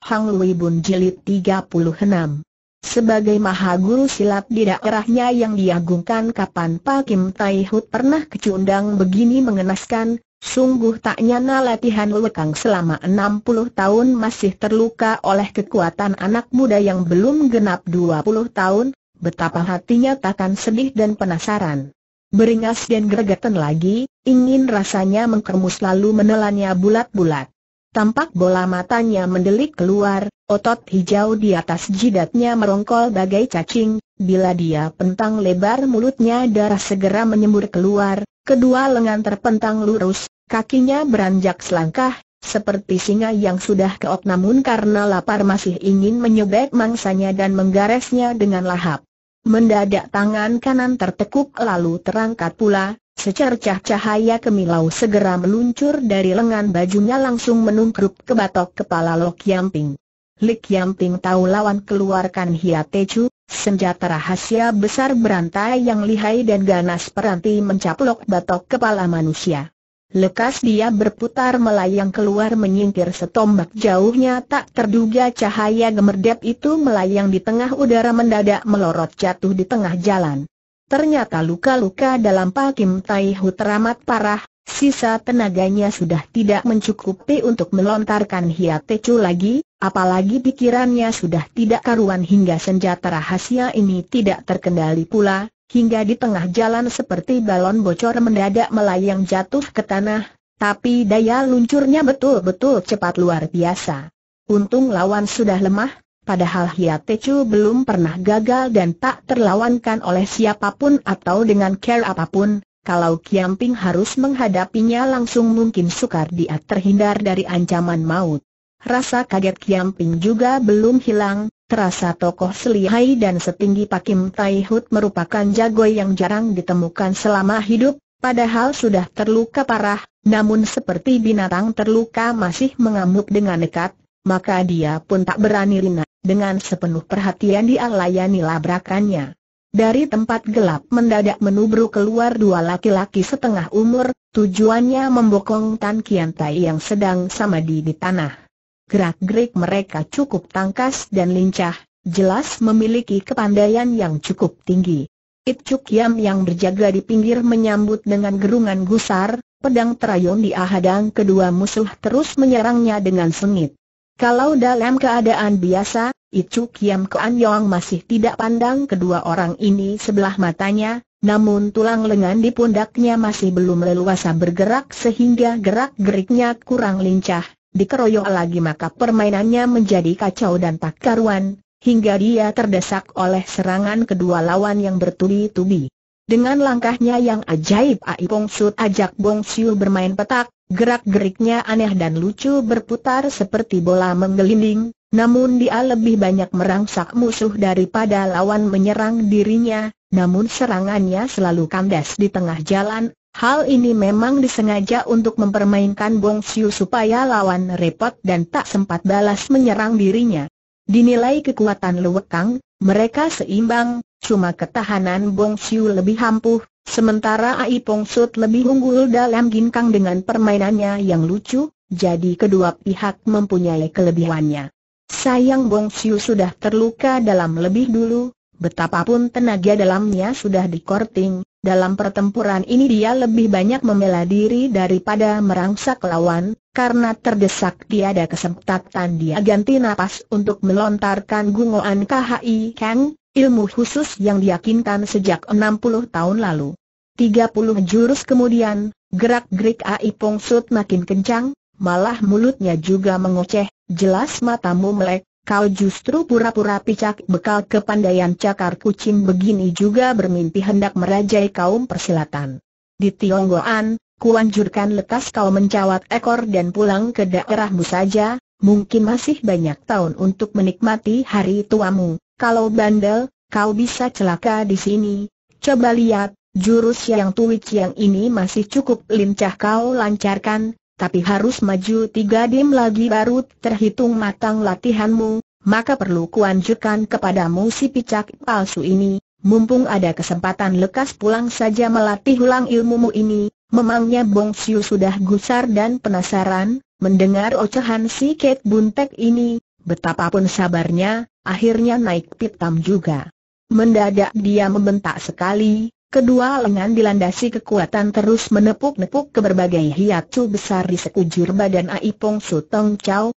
Hang Lui Bun Jilid 36 sebagai Mahaguru silat di daerahnya yang diagungkan kapan Pak Kim Tai Hut pernah kecundang begini mengenaskan, sungguh tak nyana latihan lekang selama 60 tahun masih terluka oleh kekuatan anak muda yang belum genap 20 tahun, betapa hatinya takkan sedih dan penasaran. Beringas dan gregetan lagi, ingin rasanya mengkermus lalu menelannya bulat-bulat. Tampak bola matanya mendelik keluar, otot hijau di atas jidatnya merongkol bagai cacing, bila dia pentang lebar mulutnya darah segera menyembur keluar, kedua lengan terpentang lurus, kakinya beranjak selangkah, seperti singa yang sudah keok namun karena lapar masih ingin menyobek mangsanya dan menggaresnya dengan lahap. Mendadak tangan kanan tertekuk lalu terangkat pula, Secercah cahaya kemilau segera meluncur dari lengan bajunya langsung menungkrup ke batok kepala Lok Yamping. Lik Yamping tahu lawan keluarkan Hiatechu, senjata rahasia besar berantai yang lihai dan ganas peranti mencaplok batok kepala manusia. Lekas dia berputar melayang keluar menyingkir setombak jauhnya tak terduga cahaya gemerdep itu melayang di tengah udara mendadak melorot jatuh di tengah jalan. Ternyata luka-luka dalam Pakim Taihu teramat parah, sisa tenaganya sudah tidak mencukupi untuk melontarkan hiat tecu lagi, apalagi pikirannya sudah tidak karuan hingga senjata rahasia ini tidak terkendali pula, hingga di tengah jalan seperti balon bocor mendadak melayang jatuh ke tanah, tapi daya luncurnya betul-betul cepat luar biasa. Untung lawan sudah lemah, padahal Hiatechu belum pernah gagal dan tak terlawankan oleh siapapun atau dengan care apapun, kalau Kiamping harus menghadapinya langsung mungkin sukar dia terhindar dari ancaman maut. Rasa kaget Kiamping juga belum hilang, terasa tokoh selihai dan setinggi Pakim Tai Hut merupakan jago yang jarang ditemukan selama hidup, padahal sudah terluka parah, namun seperti binatang terluka masih mengamuk dengan nekat, maka dia pun tak berani lina, dengan sepenuh perhatian dia layani labrakannya. Dari tempat gelap mendadak menubru keluar dua laki-laki setengah umur, tujuannya membokong Tan Kian Tai yang sedang sama di tanah. Gerak-gerik mereka cukup tangkas dan lincah, jelas memiliki kepandaian yang cukup tinggi. It Chuk Yam yang berjaga di pinggir menyambut dengan gerungan gusar, pedang terayun di ahadang kedua musuh terus menyerangnya dengan sengit. Kalau dalam keadaan biasa, Icu Kiam Kuan Yong masih tidak pandang kedua orang ini sebelah matanya, namun tulang lengan di pundaknya masih belum leluasa bergerak sehingga gerak-geriknya kurang lincah. Dikeroyok lagi maka permainannya menjadi kacau dan tak karuan, hingga dia terdesak oleh serangan kedua lawan yang bertubi-tubi. Dengan langkahnya yang ajaib Ai Sut ajak Bong Siu bermain petak, Gerak-geriknya aneh dan lucu berputar seperti bola menggelinding, namun dia lebih banyak merangsak musuh daripada lawan menyerang dirinya, namun serangannya selalu kandas di tengah jalan. Hal ini memang disengaja untuk mempermainkan Bong Siu supaya lawan repot dan tak sempat balas menyerang dirinya. Dinilai kekuatan Kang, mereka seimbang, Cuma ketahanan Bong Siu lebih hampuh, sementara Ai Pong Sut lebih unggul dalam ginkang dengan permainannya yang lucu, jadi kedua pihak mempunyai kelebihannya. Sayang Bong Siu sudah terluka dalam lebih dulu, betapapun tenaga dalamnya sudah dikorting, dalam pertempuran ini dia lebih banyak membela diri daripada merangsak lawan, karena terdesak ada kesempatan dia ganti napas untuk melontarkan gungoan KHI Kang, Ilmu khusus yang diyakinkan sejak 60 tahun lalu. 30 jurus kemudian, gerak-gerik Ai Pong Sut makin kencang, malah mulutnya juga mengoceh, jelas matamu melek, kau justru pura-pura picak bekal kepandaian cakar kucing begini juga bermimpi hendak merajai kaum persilatan. Di Tionggoan, kuanjurkan lekas kau mencawat ekor dan pulang ke daerahmu saja, mungkin masih banyak tahun untuk menikmati hari tuamu. Kalau bandel, kau bisa celaka di sini. Coba lihat, jurus yang tuwic yang ini masih cukup lincah kau lancarkan, tapi harus maju tiga dim lagi baru terhitung matang latihanmu, maka perlu kuanjurkan kepadamu si picak palsu ini. Mumpung ada kesempatan lekas pulang saja melatih ulang ilmumu ini, memangnya Bong Siu sudah gusar dan penasaran, mendengar ocehan si Kate Buntek ini, betapapun sabarnya, akhirnya naik pitam juga. Mendadak dia membentak sekali, kedua lengan dilandasi kekuatan terus menepuk-nepuk ke berbagai hiatu besar di sekujur badan Aipong Sutong Chow.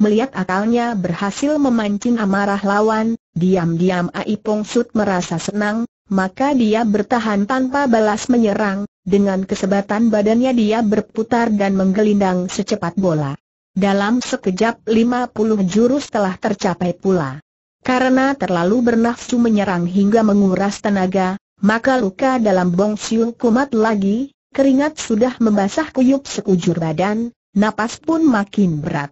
Melihat akalnya berhasil memancing amarah lawan, diam-diam Aipong Sut merasa senang, maka dia bertahan tanpa balas menyerang, dengan kesebatan badannya dia berputar dan menggelindang secepat bola. Dalam sekejap lima puluh jurus telah tercapai pula. Karena terlalu bernafsu menyerang hingga menguras tenaga, maka luka dalam Bong Siu kumat lagi, keringat sudah membasah kuyup sekujur badan, napas pun makin berat.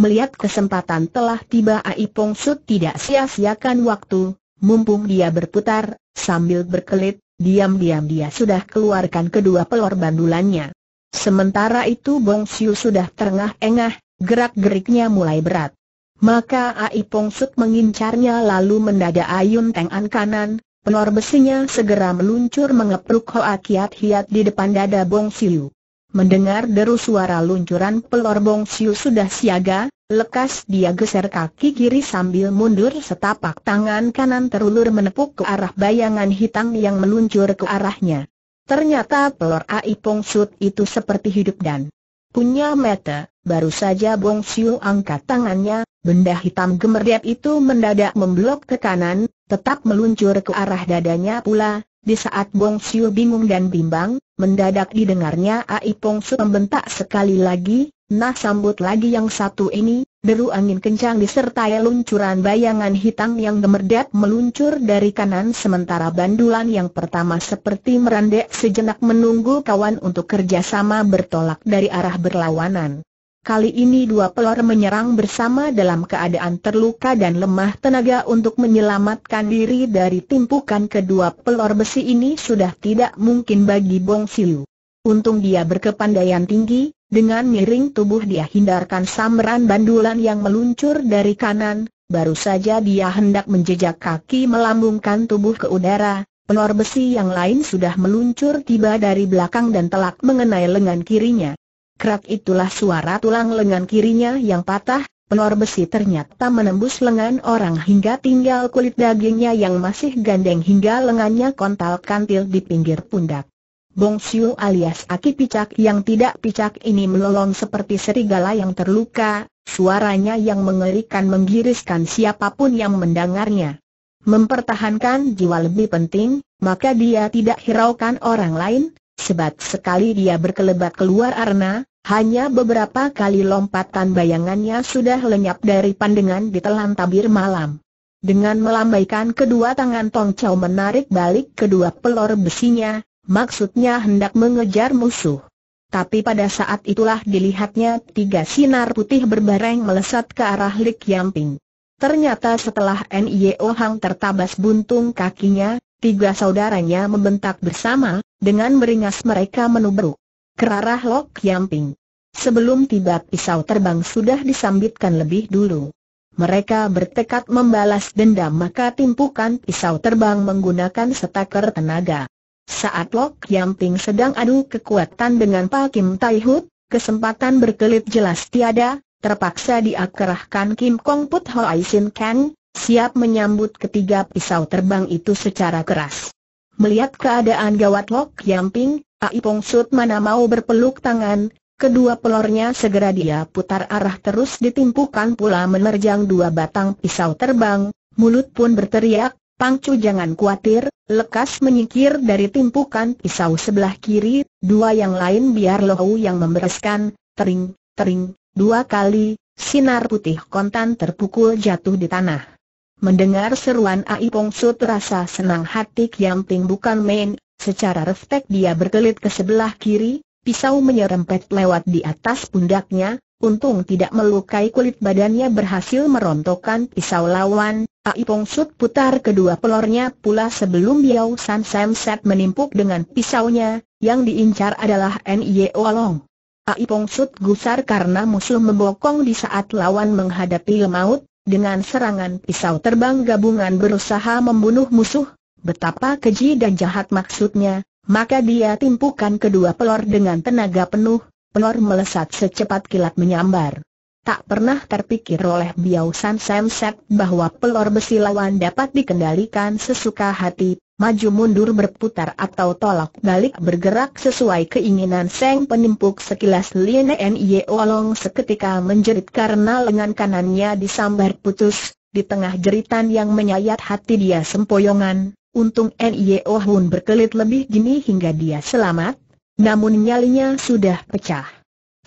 Melihat kesempatan telah tiba Ai Pong tidak sia-siakan waktu, mumpung dia berputar, sambil berkelit, diam-diam dia sudah keluarkan kedua pelor bandulannya. Sementara itu Bong Siu sudah terengah-engah, gerak-geriknya mulai berat. Maka Ai Pong Suk mengincarnya lalu mendadak Ayun tangan kanan, penor besinya segera meluncur mengepruk Hoa Kiat Hiat di depan dada Bong Siu. Mendengar deru suara luncuran pelor Bong Siu sudah siaga, lekas dia geser kaki kiri sambil mundur setapak tangan kanan terulur menepuk ke arah bayangan hitam yang meluncur ke arahnya. Ternyata pelor Ai Pong Suk itu seperti hidup dan punya mata, baru saja Bong Siu angkat tangannya, Benda hitam gemerdiap itu mendadak memblok ke kanan, tetap meluncur ke arah dadanya pula, di saat Bong Siu bingung dan bimbang, mendadak didengarnya Ai Pong Su membentak sekali lagi, nah sambut lagi yang satu ini, deru angin kencang disertai luncuran bayangan hitam yang gemerdet meluncur dari kanan sementara bandulan yang pertama seperti merendek sejenak menunggu kawan untuk kerjasama bertolak dari arah berlawanan. Kali ini dua pelor menyerang bersama dalam keadaan terluka dan lemah tenaga untuk menyelamatkan diri dari timpukan kedua pelor besi ini sudah tidak mungkin bagi Bong Siu. Untung dia berkepandaian tinggi, dengan miring tubuh dia hindarkan samran bandulan yang meluncur dari kanan, baru saja dia hendak menjejak kaki melambungkan tubuh ke udara, pelor besi yang lain sudah meluncur tiba dari belakang dan telak mengenai lengan kirinya. Krak itulah suara tulang lengan kirinya yang patah, pelor besi ternyata menembus lengan orang hingga tinggal kulit dagingnya yang masih gandeng hingga lengannya kontal-kantil di pinggir pundak. Bong Siu alias Aki Picak yang tidak picak ini melolong seperti serigala yang terluka, suaranya yang mengerikan menggiriskan siapapun yang mendengarnya. Mempertahankan jiwa lebih penting, maka dia tidak hiraukan orang lain, Sebab sekali dia berkelebat keluar arena, hanya beberapa kali lompatan bayangannya sudah lenyap dari pandangan di telan tabir malam. Dengan melambaikan kedua tangan Tong Chau menarik balik kedua pelor besinya, maksudnya hendak mengejar musuh. Tapi pada saat itulah dilihatnya tiga sinar putih berbareng melesat ke arah Lik Yamping. Ternyata setelah N.I.O. Hang tertabas buntung kakinya, Tiga saudaranya membentak bersama, dengan meringas mereka menubruk. Kerarah Lok Yamping. Sebelum tiba pisau terbang sudah disambitkan lebih dulu. Mereka bertekad membalas dendam maka timpukan pisau terbang menggunakan setaker tenaga. Saat Lok Yamping sedang adu kekuatan dengan Pak Kim Tai Hut, kesempatan berkelit jelas tiada, terpaksa diakerahkan Kim Kong Put Hoai Sin Kang, siap menyambut ketiga pisau terbang itu secara keras. Melihat keadaan gawat Lok Yamping, Ai Pong Sut mana mau berpeluk tangan, kedua pelornya segera dia putar arah terus ditimpukan pula menerjang dua batang pisau terbang, mulut pun berteriak, Pangcu jangan khawatir, lekas menyikir dari timpukan pisau sebelah kiri, dua yang lain biar Lohu yang membereskan, tering, tering, dua kali, sinar putih kontan terpukul jatuh di tanah. Mendengar seruan Ai Pongsu terasa senang hati Kiam Ting bukan main, secara respek dia berkelit ke sebelah kiri, pisau menyerempet lewat di atas pundaknya, Untung tidak melukai kulit badannya berhasil merontokkan pisau lawan, Ai Pong putar kedua pelornya pula sebelum Biao San Sam Set menimpuk dengan pisaunya, yang diincar adalah Nie Olong. Ai Pong gusar karena musuh membokong di saat lawan menghadapi lemaut, dengan serangan pisau terbang gabungan berusaha membunuh musuh, betapa keji dan jahat maksudnya, maka dia timpukan kedua pelor dengan tenaga penuh, pelor melesat secepat kilat menyambar. Tak pernah terpikir oleh Biao San Semset bahwa pelor besi lawan dapat dikendalikan sesuka hati, maju mundur berputar atau tolak balik bergerak sesuai keinginan Seng penimpuk sekilas Lien Ye Olong seketika menjerit karena lengan kanannya disambar putus, di tengah jeritan yang menyayat hati dia sempoyongan, untung Ye Ohun berkelit lebih gini hingga dia selamat, namun nyalinya sudah pecah.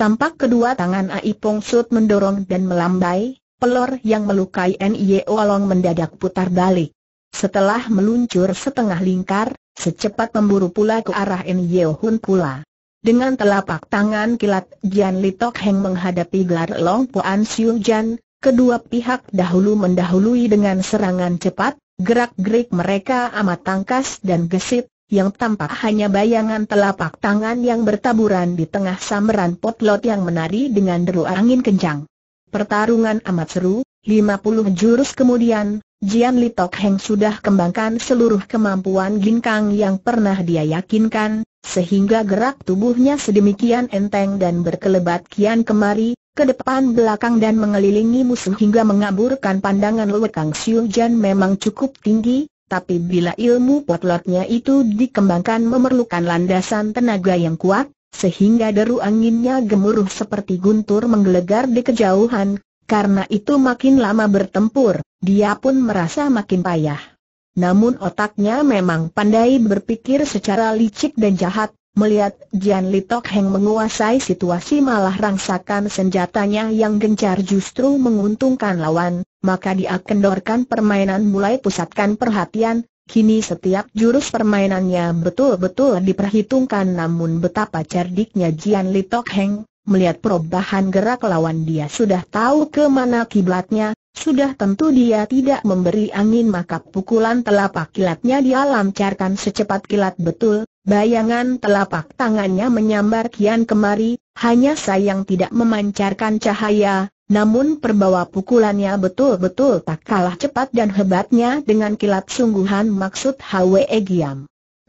Tampak kedua tangan Ai Pong Sut mendorong dan melambai, pelor yang melukai Nye Olong mendadak putar balik. Setelah meluncur setengah lingkar, secepat memburu pula ke arah En Yeo Hun pula. Dengan telapak tangan kilat Jian Li Heng menghadapi gelar Long Puan Siu Jan, kedua pihak dahulu mendahului dengan serangan cepat, gerak-gerik mereka amat tangkas dan gesit, yang tampak hanya bayangan telapak tangan yang bertaburan di tengah sambaran potlot yang menari dengan deru angin kencang. Pertarungan amat seru, 50 jurus kemudian, Jian Li Tok Heng sudah kembangkan seluruh kemampuan kang yang pernah dia yakinkan, sehingga gerak tubuhnya sedemikian enteng dan berkelebat kian kemari, ke depan belakang dan mengelilingi musuh hingga mengaburkan pandangan Lue Kang Siu Jan memang cukup tinggi, tapi bila ilmu potlotnya itu dikembangkan memerlukan landasan tenaga yang kuat, sehingga deru anginnya gemuruh seperti guntur menggelegar di kejauhan, karena itu makin lama bertempur, dia pun merasa makin payah. Namun otaknya memang pandai berpikir secara licik dan jahat, melihat Jian Li Tok Heng menguasai situasi malah rangsakan senjatanya yang gencar justru menguntungkan lawan, maka dia kendorkan permainan mulai pusatkan perhatian, Kini setiap jurus permainannya betul-betul diperhitungkan namun betapa cerdiknya Jian Li Tok Heng, melihat perubahan gerak lawan dia sudah tahu ke mana kiblatnya, sudah tentu dia tidak memberi angin maka pukulan telapak kilatnya dia lancarkan secepat kilat betul, bayangan telapak tangannya menyambar kian kemari, hanya sayang tidak memancarkan cahaya, namun perbawa pukulannya betul-betul tak kalah cepat dan hebatnya dengan kilat sungguhan maksud Hwe Giam.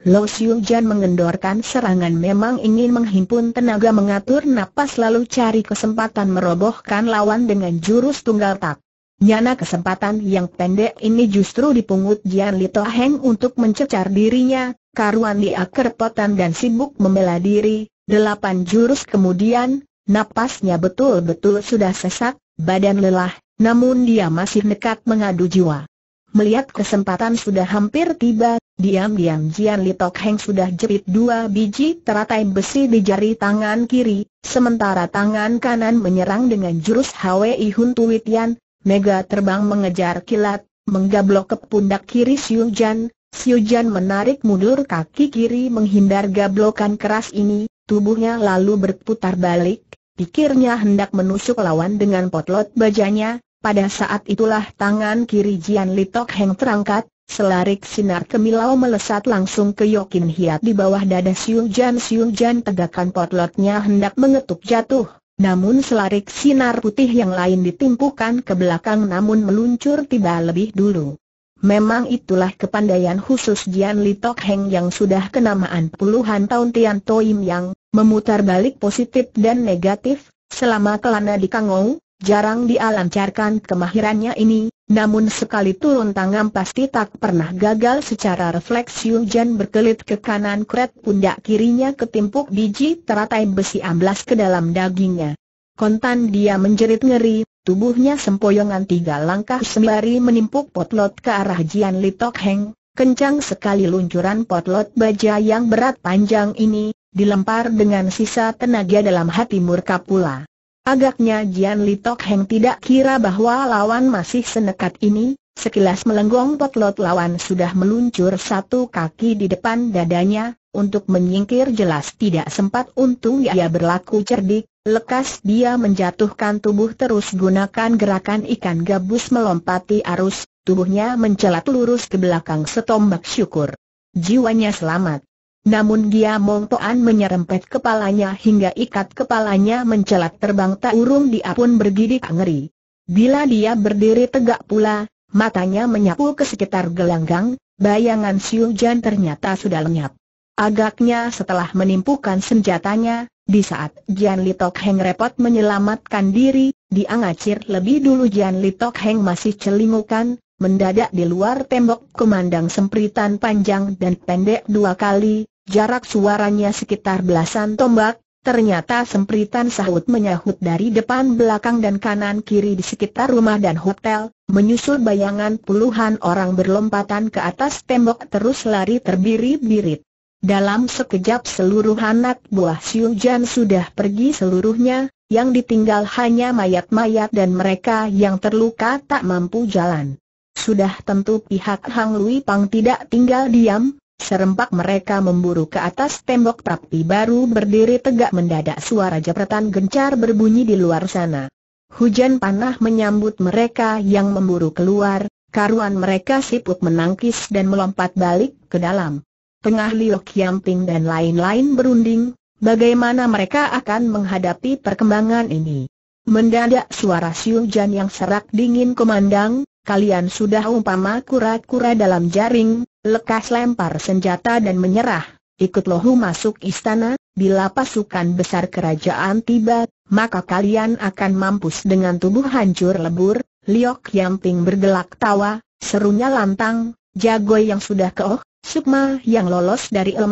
Lo Xiu Jan mengendorkan serangan memang ingin menghimpun tenaga mengatur napas lalu cari kesempatan merobohkan lawan dengan jurus tunggal tak. Nyana kesempatan yang pendek ini justru dipungut Jian Lito Heng untuk mencecar dirinya, karuan dia kerepotan dan sibuk membela diri, delapan jurus kemudian, napasnya betul-betul sudah sesak, badan lelah, namun dia masih nekat mengadu jiwa. Melihat kesempatan sudah hampir tiba, Diam-diam Jian Li Tok Heng sudah jepit dua biji teratai besi di jari tangan kiri, sementara tangan kanan menyerang dengan jurus I Hun Tui Tian, Mega terbang mengejar kilat, menggablok ke pundak kiri Xiu Jan, Xiu Jan menarik mundur kaki kiri menghindar gablokan keras ini, tubuhnya lalu berputar balik, pikirnya hendak menusuk lawan dengan potlot bajanya, pada saat itulah tangan kiri Jian Li Tok Heng terangkat, Selarik sinar kemilau melesat langsung ke Yokin Hiat di bawah dada Siung Jan Siung Jan tegakkan potlotnya hendak mengetuk jatuh Namun selarik sinar putih yang lain ditimpukan ke belakang namun meluncur tiba lebih dulu Memang itulah kepandaian khusus Jian Li Tok Heng yang sudah kenamaan puluhan tahun Tian Toim yang memutar balik positif dan negatif Selama kelana di Kangou, jarang dialancarkan kemahirannya ini namun sekali turun tangan pasti tak pernah gagal secara refleks Yu Jan berkelit ke kanan kret pundak kirinya ketimpuk biji teratai besi amblas ke dalam dagingnya. Kontan dia menjerit ngeri, tubuhnya sempoyongan tiga langkah sembari menimpuk potlot ke arah Jian Li Tok Heng. Kencang sekali luncuran potlot baja yang berat panjang ini, dilempar dengan sisa tenaga dalam hati murka pula. Agaknya Jian Li Tok Heng tidak kira bahwa lawan masih senekat ini, sekilas melenggong potlot lawan sudah meluncur satu kaki di depan dadanya, untuk menyingkir jelas tidak sempat untung ia berlaku cerdik, lekas dia menjatuhkan tubuh terus gunakan gerakan ikan gabus melompati arus, tubuhnya mencelat lurus ke belakang setombak syukur. Jiwanya selamat. Namun dia Mongtoan menyerempet kepalanya hingga ikat kepalanya mencelat terbang tak urung dia pun bergidik ngeri. Bila dia berdiri tegak pula, matanya menyapu ke sekitar gelanggang, bayangan Siu Jan ternyata sudah lenyap. Agaknya setelah menimpukan senjatanya, di saat Jian Litok Heng repot menyelamatkan diri, dia ngacir lebih dulu Jian Litok Heng masih celingukan, Mendadak di luar tembok kumandang sempritan panjang dan pendek dua kali, Jarak suaranya sekitar belasan tombak, ternyata sempritan sahut menyahut dari depan belakang dan kanan kiri di sekitar rumah dan hotel, menyusul bayangan puluhan orang berlompatan ke atas tembok terus lari terbirit-birit. Dalam sekejap seluruh anak buah Siu Jan sudah pergi seluruhnya, yang ditinggal hanya mayat-mayat dan mereka yang terluka tak mampu jalan. Sudah tentu pihak Hang Lui Pang tidak tinggal diam, Serempak mereka memburu ke atas tembok tapi baru berdiri tegak mendadak suara jepretan gencar berbunyi di luar sana. Hujan panah menyambut mereka yang memburu keluar, karuan mereka siput menangkis dan melompat balik ke dalam. Tengah Liu Qiangping dan lain-lain berunding, bagaimana mereka akan menghadapi perkembangan ini. Mendadak suara Siu Jan yang serak dingin kumandang, kalian sudah umpama kura-kura dalam jaring, lekas lempar senjata dan menyerah. Ikut lohu masuk istana, bila pasukan besar kerajaan tiba, maka kalian akan mampus dengan tubuh hancur lebur, Liok yang ting bergelak tawa, serunya lantang, jago yang sudah keoh, sukma yang lolos dari el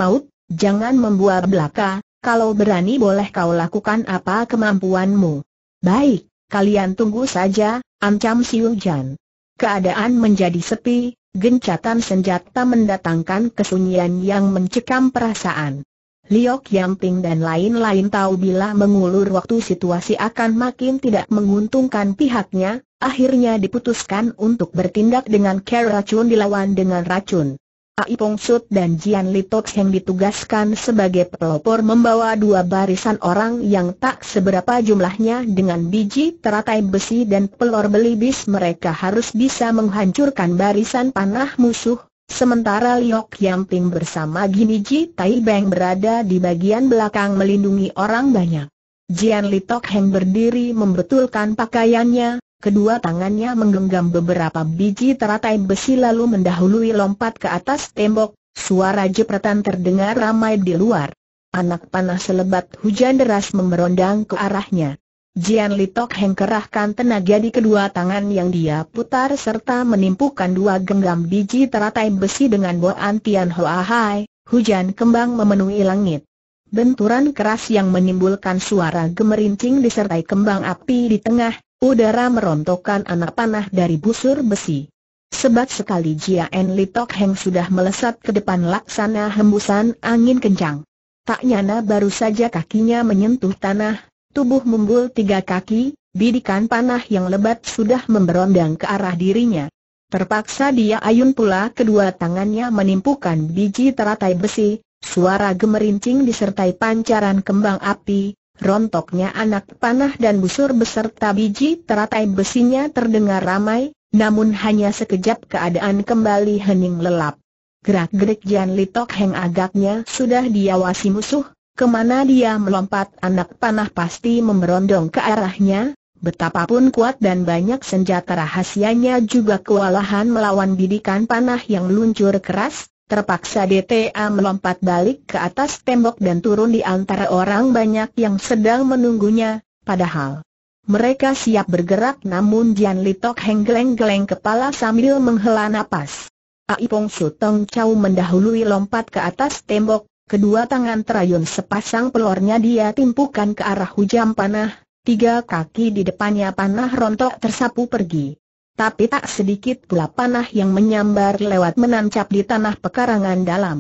jangan membuat belaka, kalau berani boleh kau lakukan apa kemampuanmu. Baik, kalian tunggu saja, ancam Siu Jan. Keadaan menjadi sepi, gencatan senjata mendatangkan kesunyian yang mencekam perasaan. Liok Yamping dan lain-lain tahu bila mengulur waktu situasi akan makin tidak menguntungkan pihaknya, akhirnya diputuskan untuk bertindak dengan cara racun dilawan dengan racun. Ai Pongsut dan Jian Litok yang ditugaskan sebagai pelopor membawa dua barisan orang yang tak seberapa jumlahnya dengan biji teratai besi dan pelor belibis mereka harus bisa menghancurkan barisan panah musuh, sementara Liok Yang Ping bersama Giniji Tai Beng berada di bagian belakang melindungi orang banyak. Jian Litok Heng berdiri membetulkan pakaiannya, Kedua tangannya menggenggam beberapa biji teratai besi lalu mendahului lompat ke atas tembok, suara jepretan terdengar ramai di luar. Anak panah selebat hujan deras memerondang ke arahnya. Jian Litok Heng kerahkan tenaga di kedua tangan yang dia putar serta menimpukan dua genggam biji teratai besi dengan boan Tian Hoa Hai, hujan kembang memenuhi langit. Benturan keras yang menimbulkan suara gemerincing disertai kembang api di tengah Udara merontokkan anak panah dari busur besi. Sebat sekali Jia En Li Tok Heng sudah melesat ke depan laksana hembusan angin kencang. Tak nyana baru saja kakinya menyentuh tanah, tubuh membul tiga kaki, bidikan panah yang lebat sudah memberondang ke arah dirinya. Terpaksa dia ayun pula kedua tangannya menimpukan biji teratai besi, suara gemerincing disertai pancaran kembang api, rontoknya anak panah dan busur beserta biji teratai besinya terdengar ramai, namun hanya sekejap keadaan kembali hening lelap. Gerak-gerik Jan Litok Heng agaknya sudah diawasi musuh, kemana dia melompat anak panah pasti memberondong ke arahnya, betapapun kuat dan banyak senjata rahasianya juga kewalahan melawan bidikan panah yang luncur keras, Terpaksa DTA melompat balik ke atas tembok dan turun di antara orang banyak yang sedang menunggunya, padahal mereka siap bergerak namun Jian Litok Heng geleng-geleng kepala sambil menghela napas. Aipong Sutong Chau mendahului lompat ke atas tembok, kedua tangan terayun sepasang pelornya dia timpukan ke arah hujam panah, tiga kaki di depannya panah rontok tersapu pergi tapi tak sedikit pula panah yang menyambar lewat menancap di tanah pekarangan dalam.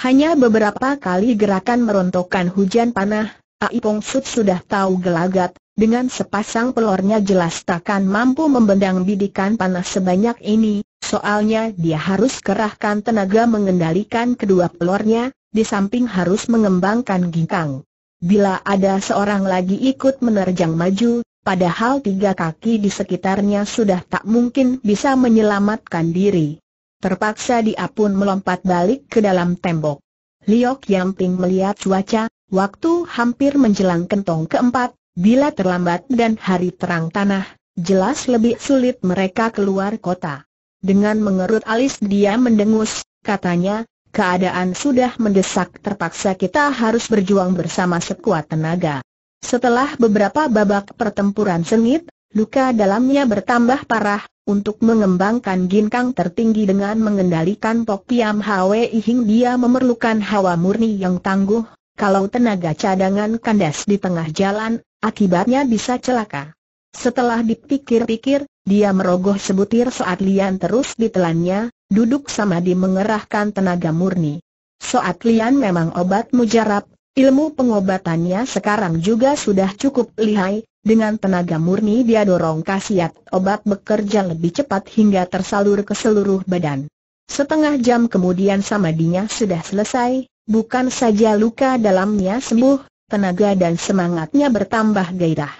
Hanya beberapa kali gerakan merontokkan hujan panah, Aipong Sut sudah tahu gelagat, dengan sepasang pelornya jelas takkan mampu membendang bidikan panah sebanyak ini, soalnya dia harus kerahkan tenaga mengendalikan kedua pelornya, di samping harus mengembangkan ginkang. Bila ada seorang lagi ikut menerjang maju, padahal tiga kaki di sekitarnya sudah tak mungkin bisa menyelamatkan diri. Terpaksa dia pun melompat balik ke dalam tembok. Liok Yamping melihat cuaca, waktu hampir menjelang kentong keempat, bila terlambat dan hari terang tanah, jelas lebih sulit mereka keluar kota. Dengan mengerut alis dia mendengus, katanya, keadaan sudah mendesak terpaksa kita harus berjuang bersama sekuat tenaga. Setelah beberapa babak pertempuran sengit, luka dalamnya bertambah parah, untuk mengembangkan ginkang tertinggi dengan mengendalikan Pok Piam Hwe ihing dia memerlukan hawa murni yang tangguh, kalau tenaga cadangan kandas di tengah jalan, akibatnya bisa celaka. Setelah dipikir-pikir, dia merogoh sebutir saat Lian terus ditelannya, duduk sama di mengerahkan tenaga murni. Soat Lian memang obat mujarab, Ilmu pengobatannya sekarang juga sudah cukup lihai, dengan tenaga murni dia dorong khasiat obat bekerja lebih cepat hingga tersalur ke seluruh badan. Setengah jam kemudian samadinya sudah selesai, bukan saja luka dalamnya sembuh, tenaga dan semangatnya bertambah gairah.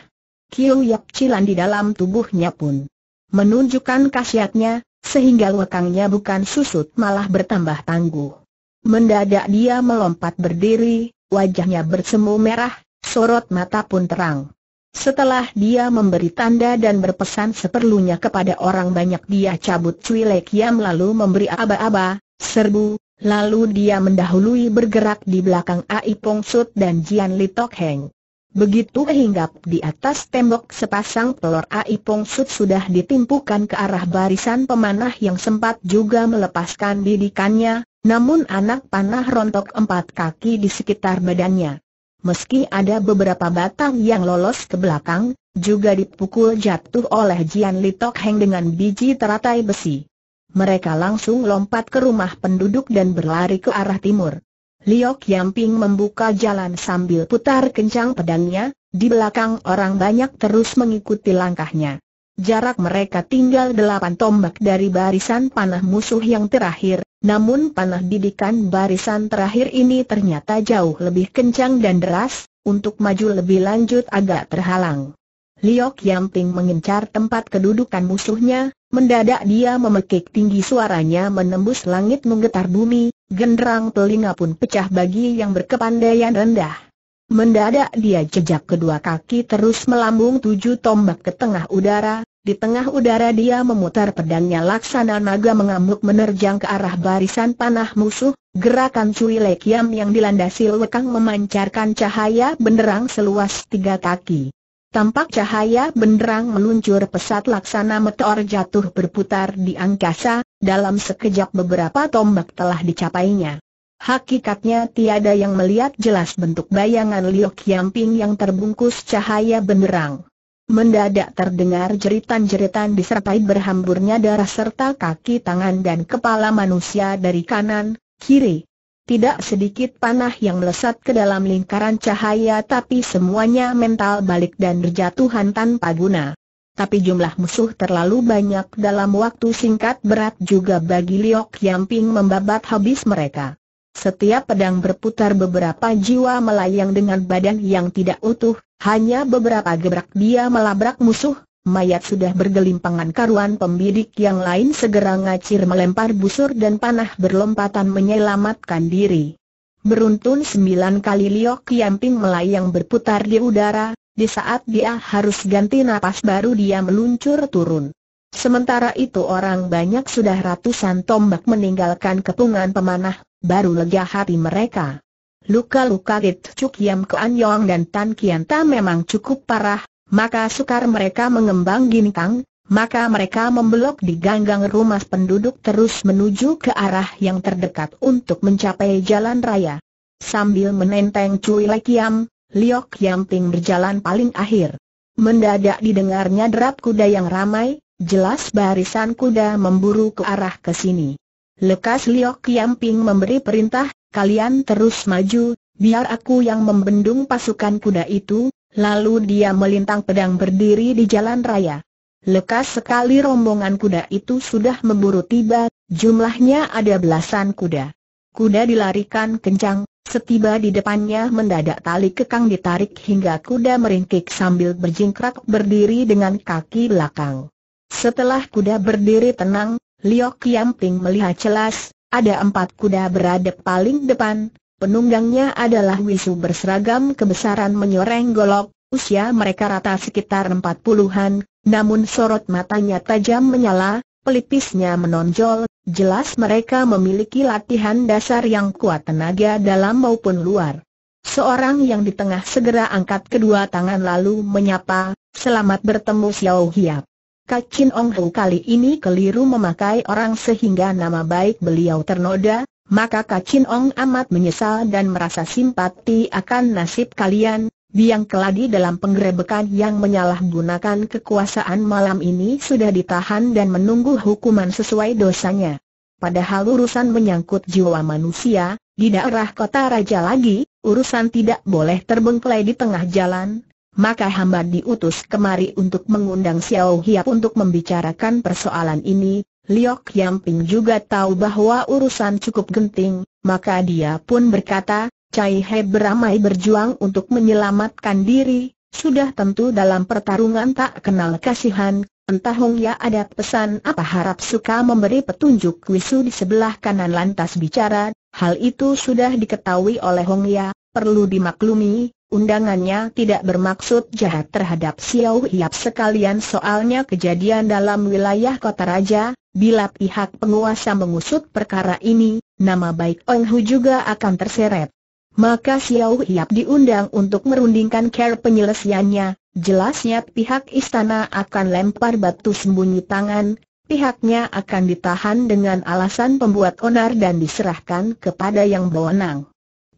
Kiu Yap Cilan di dalam tubuhnya pun menunjukkan khasiatnya, sehingga lekangnya bukan susut malah bertambah tangguh. Mendadak dia melompat berdiri, wajahnya bersemu merah, sorot mata pun terang. Setelah dia memberi tanda dan berpesan seperlunya kepada orang banyak dia cabut Cui Lek lalu memberi aba-aba, serbu, lalu dia mendahului bergerak di belakang Ai Pong Sut dan Jian Li Tok Heng. Begitu hinggap di atas tembok sepasang telur Ai Pong Sut sudah ditimpukan ke arah barisan pemanah yang sempat juga melepaskan didikannya, namun anak panah rontok empat kaki di sekitar badannya. Meski ada beberapa batang yang lolos ke belakang, juga dipukul jatuh oleh Jian Litok Heng dengan biji teratai besi. Mereka langsung lompat ke rumah penduduk dan berlari ke arah timur. Liok Yamping membuka jalan sambil putar kencang pedangnya, di belakang orang banyak terus mengikuti langkahnya. Jarak mereka tinggal delapan tombak dari barisan panah musuh yang terakhir, namun panah didikan barisan terakhir ini ternyata jauh lebih kencang dan deras, untuk maju lebih lanjut agak terhalang. Liok Yamping mengincar tempat kedudukan musuhnya, mendadak dia memekik tinggi suaranya menembus langit menggetar bumi, genderang telinga pun pecah bagi yang berkepandaian rendah. Mendadak dia jejak kedua kaki terus melambung tujuh tombak ke tengah udara, di tengah udara dia memutar pedangnya laksana naga mengamuk menerjang ke arah barisan panah musuh, gerakan Cui Lekiam yang dilandasi lekang memancarkan cahaya benderang seluas tiga kaki. Tampak cahaya benderang meluncur pesat laksana meteor jatuh berputar di angkasa, dalam sekejap beberapa tombak telah dicapainya. Hakikatnya tiada yang melihat jelas bentuk bayangan Liu Ping yang terbungkus cahaya benderang. Mendadak terdengar jeritan-jeritan disertai berhamburnya darah serta kaki tangan dan kepala manusia dari kanan, kiri. Tidak sedikit panah yang melesat ke dalam lingkaran cahaya tapi semuanya mental balik dan berjatuhan tanpa guna. Tapi jumlah musuh terlalu banyak dalam waktu singkat berat juga bagi Liok Yamping membabat habis mereka. Setiap pedang berputar beberapa jiwa melayang dengan badan yang tidak utuh, hanya beberapa gebrak dia melabrak musuh, mayat sudah bergelimpangan karuan pembidik yang lain segera ngacir melempar busur dan panah berlompatan menyelamatkan diri. Beruntun sembilan kali Liok Kiamping melayang berputar di udara, di saat dia harus ganti napas baru dia meluncur turun. Sementara itu orang banyak sudah ratusan tombak meninggalkan kepungan pemanah, baru lega hati mereka. Luka-luka Git Cuk Yam Kean Yong dan Tan Kian Ta memang cukup parah, maka sukar mereka mengembang gintang, maka mereka membelok di ganggang rumah penduduk terus menuju ke arah yang terdekat untuk mencapai jalan raya. Sambil menenteng Cui Lek Yam, Liok Yam Ting berjalan paling akhir. Mendadak didengarnya derap kuda yang ramai, jelas barisan kuda memburu ke arah ke sini. Lekas Liok Yam memberi perintah, kalian terus maju, biar aku yang membendung pasukan kuda itu, lalu dia melintang pedang berdiri di jalan raya. Lekas sekali rombongan kuda itu sudah memburu tiba, jumlahnya ada belasan kuda. Kuda dilarikan kencang, setiba di depannya mendadak tali kekang ditarik hingga kuda meringkik sambil berjingkrak berdiri dengan kaki belakang. Setelah kuda berdiri tenang, Liok Yamping melihat jelas, ada empat kuda berada paling depan, penunggangnya adalah wisu berseragam kebesaran menyoreng golok, usia mereka rata sekitar empat puluhan, namun sorot matanya tajam menyala, pelipisnya menonjol, jelas mereka memiliki latihan dasar yang kuat tenaga dalam maupun luar. Seorang yang di tengah segera angkat kedua tangan lalu menyapa, selamat bertemu Xiao Hiap. Kacin Ong Hu kali ini keliru memakai orang sehingga nama baik beliau ternoda, maka Kacin Ong amat menyesal dan merasa simpati akan nasib kalian, biang keladi dalam penggerebekan yang menyalahgunakan kekuasaan malam ini sudah ditahan dan menunggu hukuman sesuai dosanya. Padahal urusan menyangkut jiwa manusia, di daerah kota raja lagi, urusan tidak boleh terbengkelai di tengah jalan, maka hamba diutus kemari untuk mengundang Xiao Hiap untuk membicarakan persoalan ini. Liok Yang Ping juga tahu bahwa urusan cukup genting, maka dia pun berkata, Cai He beramai berjuang untuk menyelamatkan diri, sudah tentu dalam pertarungan tak kenal kasihan, entah Hong Ya ada pesan apa harap suka memberi petunjuk Wisu di sebelah kanan lantas bicara, hal itu sudah diketahui oleh Hong Ya, perlu dimaklumi, Undangannya tidak bermaksud jahat terhadap Xiao Hiap sekalian soalnya kejadian dalam wilayah kota raja, bila pihak penguasa mengusut perkara ini, nama baik Ong Hu juga akan terseret. Maka Xiao Hiap diundang untuk merundingkan care penyelesaiannya, jelasnya pihak istana akan lempar batu sembunyi tangan, pihaknya akan ditahan dengan alasan pembuat onar dan diserahkan kepada yang berwenang.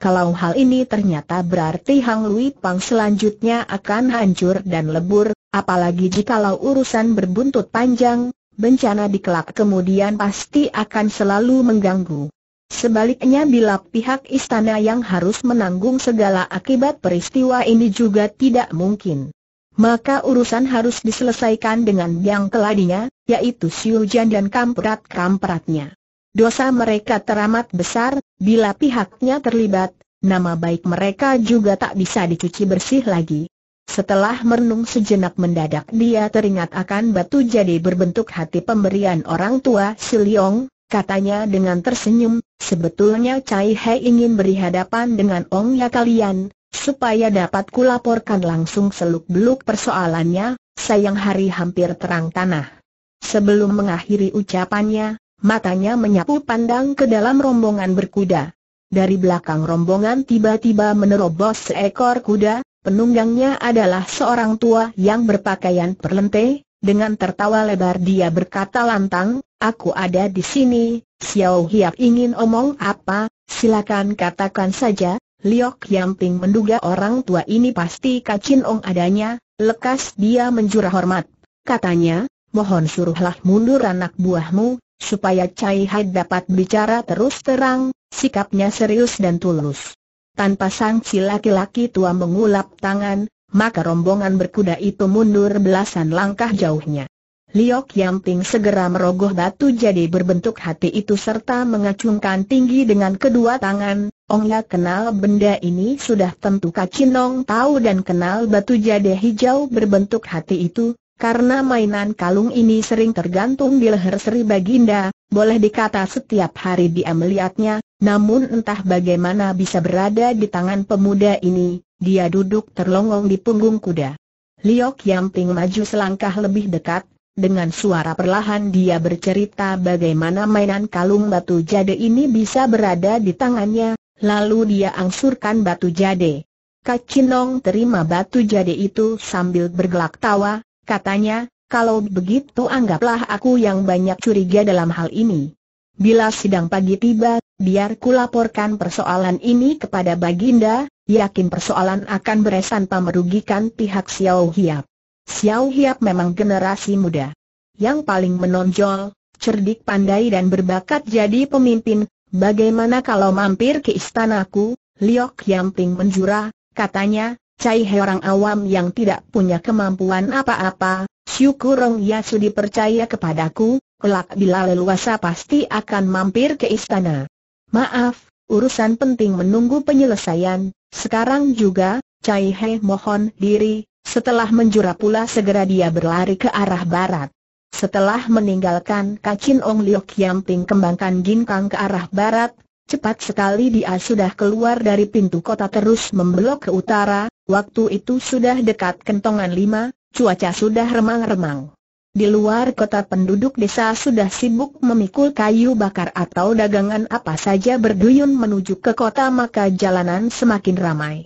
Kalau hal ini ternyata berarti Hang Lui Pang selanjutnya akan hancur dan lebur, apalagi jikalau urusan berbuntut panjang, bencana di kelak kemudian pasti akan selalu mengganggu. Sebaliknya bila pihak istana yang harus menanggung segala akibat peristiwa ini juga tidak mungkin. Maka urusan harus diselesaikan dengan yang keladinya, yaitu Jan dan kamperat kamperatnya. Dosa mereka teramat besar, bila pihaknya terlibat, nama baik mereka juga tak bisa dicuci bersih lagi. Setelah merenung sejenak mendadak dia teringat akan batu jadi berbentuk hati pemberian orang tua si Leong, katanya dengan tersenyum, sebetulnya Cai He ingin berhadapan dengan Ong Ya kalian, supaya dapat kulaporkan langsung seluk-beluk persoalannya, sayang hari hampir terang tanah. Sebelum mengakhiri ucapannya, matanya menyapu pandang ke dalam rombongan berkuda. Dari belakang rombongan tiba-tiba menerobos seekor kuda, penunggangnya adalah seorang tua yang berpakaian perlente, dengan tertawa lebar dia berkata lantang, aku ada di sini, Xiao Hiap ingin omong apa, silakan katakan saja, Liok Yang Yamping menduga orang tua ini pasti Kacin Ong adanya, lekas dia menjura hormat. Katanya, mohon suruhlah mundur anak buahmu, supaya Cai Hai dapat bicara terus terang, sikapnya serius dan tulus. Tanpa sangsi laki-laki tua mengulap tangan, maka rombongan berkuda itu mundur belasan langkah jauhnya. Liok Yang Ting segera merogoh batu jadi berbentuk hati itu serta mengacungkan tinggi dengan kedua tangan. ya kenal benda ini sudah tentu Kacinong tahu dan kenal batu jade hijau berbentuk hati itu, karena mainan kalung ini sering tergantung di leher Sri Baginda, boleh dikata setiap hari dia melihatnya, namun entah bagaimana bisa berada di tangan pemuda ini, dia duduk terlongong di punggung kuda. Liok Ping maju selangkah lebih dekat, dengan suara perlahan dia bercerita bagaimana mainan kalung batu jade ini bisa berada di tangannya, lalu dia angsurkan batu jade. Kacinong terima batu jade itu sambil bergelak tawa, katanya, kalau begitu anggaplah aku yang banyak curiga dalam hal ini. Bila sidang pagi tiba, biar kulaporkan persoalan ini kepada Baginda, yakin persoalan akan beres tanpa merugikan pihak Xiao Hiap. Xiao Hiap memang generasi muda. Yang paling menonjol, cerdik pandai dan berbakat jadi pemimpin, bagaimana kalau mampir ke istanaku, Liok Yamping menjura, katanya, Cai He orang awam yang tidak punya kemampuan apa-apa, syukur Rong Yasu dipercaya kepadaku, kelak bila leluasa pasti akan mampir ke istana. Maaf, urusan penting menunggu penyelesaian, sekarang juga, Cai He mohon diri, setelah menjura pula segera dia berlari ke arah barat. Setelah meninggalkan Kacin Ong Liok Yamping kembangkan Ginkang ke arah barat, cepat sekali dia sudah keluar dari pintu kota terus membelok ke utara, Waktu itu sudah dekat kentongan lima, cuaca sudah remang-remang. Di luar kota penduduk desa sudah sibuk memikul kayu bakar atau dagangan apa saja berduyun menuju ke kota maka jalanan semakin ramai.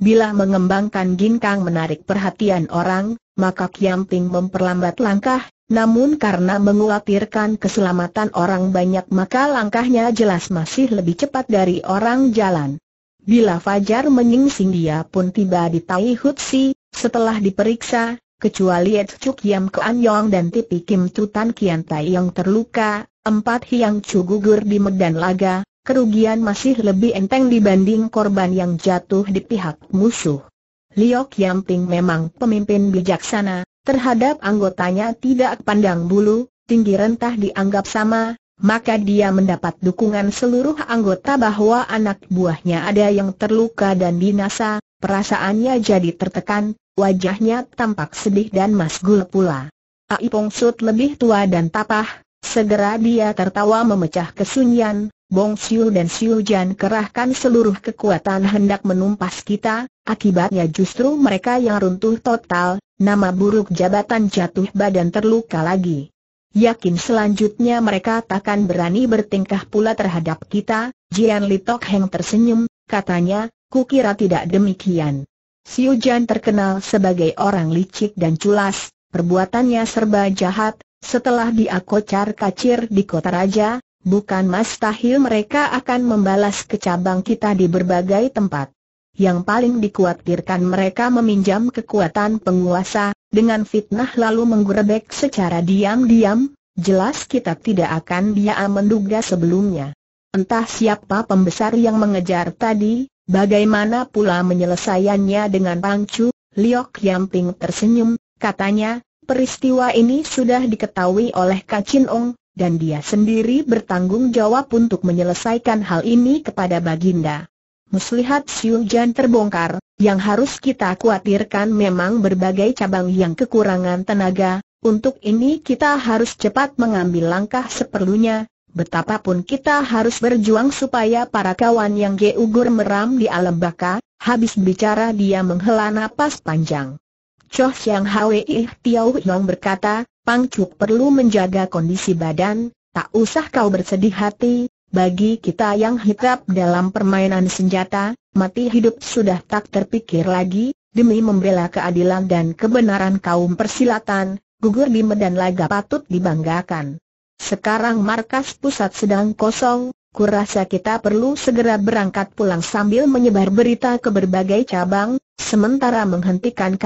Bila mengembangkan ginkang menarik perhatian orang, maka Kiamping memperlambat langkah, namun karena menguatirkan keselamatan orang banyak maka langkahnya jelas masih lebih cepat dari orang jalan. Bila Fajar menyingsing dia pun tiba di Tai Hutsi, setelah diperiksa, kecuali Ed Chuk Yam Kuan Yong dan Tipi Kim Tutan Kian Tai yang terluka, empat Hiang Chu gugur di medan laga, kerugian masih lebih enteng dibanding korban yang jatuh di pihak musuh. Liok Yam Ping memang pemimpin bijaksana, terhadap anggotanya tidak pandang bulu, tinggi rentah dianggap sama, maka dia mendapat dukungan seluruh anggota bahwa anak buahnya ada yang terluka dan binasa, perasaannya jadi tertekan, wajahnya tampak sedih dan masgul pula. Ai Pongsut lebih tua dan tapah, segera dia tertawa memecah kesunyian, Bong Siu dan Siu Jan kerahkan seluruh kekuatan hendak menumpas kita, akibatnya justru mereka yang runtuh total, nama buruk jabatan jatuh badan terluka lagi. Yakin selanjutnya mereka takkan berani bertingkah pula terhadap kita, Jian Li Tok Heng tersenyum, katanya, kukira tidak demikian. Siu Jian terkenal sebagai orang licik dan culas, perbuatannya serba jahat, setelah dia kocar kacir di kota raja, bukan mustahil mereka akan membalas kecabang kita di berbagai tempat yang paling dikhawatirkan mereka meminjam kekuatan penguasa, dengan fitnah lalu menggerebek secara diam-diam, jelas kita tidak akan dia menduga sebelumnya. Entah siapa pembesar yang mengejar tadi, bagaimana pula menyelesaiannya dengan pangcu, Liok Yamping tersenyum, katanya, peristiwa ini sudah diketahui oleh Kacin Ong, dan dia sendiri bertanggung jawab untuk menyelesaikan hal ini kepada Baginda muslihat Siujan terbongkar, yang harus kita khawatirkan memang berbagai cabang yang kekurangan tenaga, untuk ini kita harus cepat mengambil langkah seperlunya, betapapun kita harus berjuang supaya para kawan yang geugur meram di alam baka, habis bicara dia menghela napas panjang. Choh Siang Hwee Tiau Yong berkata, Pangcuk perlu menjaga kondisi badan, tak usah kau bersedih hati, bagi kita yang hitap dalam permainan senjata, mati hidup sudah tak terpikir lagi, demi membela keadilan dan kebenaran kaum persilatan, gugur di medan laga patut dibanggakan. Sekarang markas pusat sedang kosong, kurasa kita perlu segera berangkat pulang sambil menyebar berita ke berbagai cabang, sementara menghentikan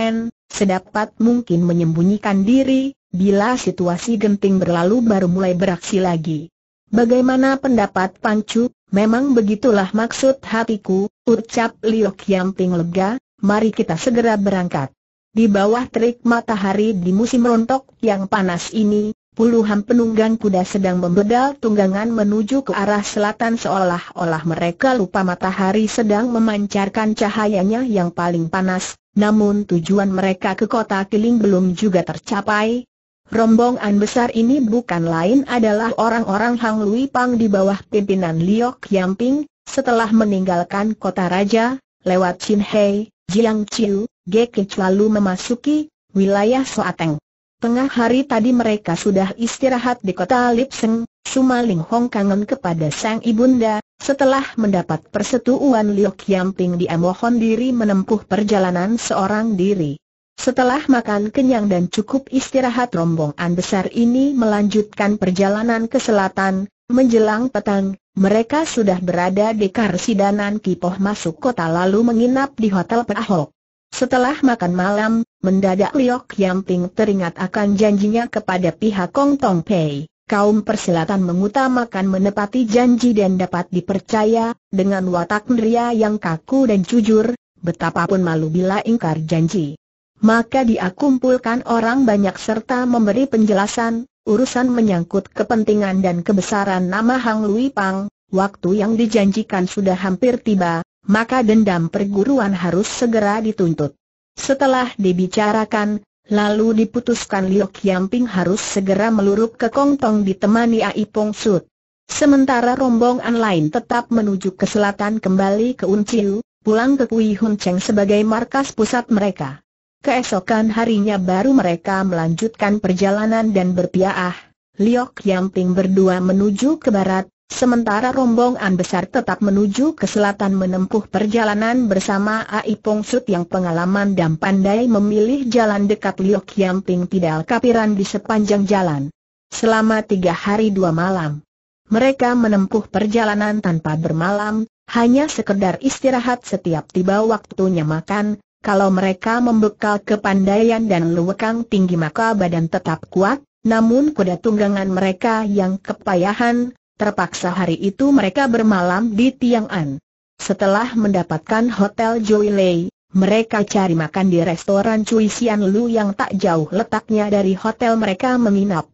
N, sedapat mungkin menyembunyikan diri, bila situasi genting berlalu baru mulai beraksi lagi. Bagaimana pendapat Pancu? Memang begitulah maksud hatiku, ucap Liu Qiangping lega, mari kita segera berangkat. Di bawah terik matahari di musim rontok yang panas ini, puluhan penunggang kuda sedang membedal tunggangan menuju ke arah selatan seolah-olah mereka lupa matahari sedang memancarkan cahayanya yang paling panas, namun tujuan mereka ke kota Kiling belum juga tercapai, Rombongan besar ini bukan lain adalah orang-orang Hang Lui Pang di bawah pimpinan Liok Yamping, setelah meninggalkan kota raja, lewat Chin Hei, Jiang Chiu, Geke lalu memasuki wilayah Soateng. Tengah hari tadi mereka sudah istirahat di kota Lipseng, Sumaling Hong kangen kepada sang ibunda, setelah mendapat persetujuan Liok Yamping dia mohon diri menempuh perjalanan seorang diri. Setelah makan kenyang dan cukup istirahat rombongan besar ini melanjutkan perjalanan ke selatan, menjelang petang, mereka sudah berada di Karsidanan Kipoh masuk kota lalu menginap di Hotel Perahok. Setelah makan malam, mendadak Liok Yamping teringat akan janjinya kepada pihak Kong Tong Pei. Kaum persilatan mengutamakan menepati janji dan dapat dipercaya, dengan watak neria yang kaku dan jujur, betapapun malu bila ingkar janji maka dia kumpulkan orang banyak serta memberi penjelasan, urusan menyangkut kepentingan dan kebesaran nama Hang Lui Pang, waktu yang dijanjikan sudah hampir tiba, maka dendam perguruan harus segera dituntut. Setelah dibicarakan, lalu diputuskan Liu Yamping harus segera meluruk ke Kongtong ditemani Ai Pong Sud. Sementara rombongan lain tetap menuju ke selatan kembali ke Unciu, pulang ke Kui Hun Cheng sebagai markas pusat mereka. Keesokan harinya baru mereka melanjutkan perjalanan dan berpiaah. Liok Yamping berdua menuju ke barat, sementara rombongan besar tetap menuju ke selatan menempuh perjalanan bersama Ai Pong Sut yang pengalaman dan pandai memilih jalan dekat Liok Yamping tidak kapiran di sepanjang jalan. Selama tiga hari dua malam, mereka menempuh perjalanan tanpa bermalam, hanya sekedar istirahat setiap tiba waktunya makan, kalau mereka membekal kepandaian dan luwekang tinggi maka badan tetap kuat, namun kuda tunggangan mereka yang kepayahan, terpaksa hari itu mereka bermalam di Tiang'an. Setelah mendapatkan Hotel Joy Lei, mereka cari makan di restoran Cui Sian Lu yang tak jauh letaknya dari hotel mereka menginap.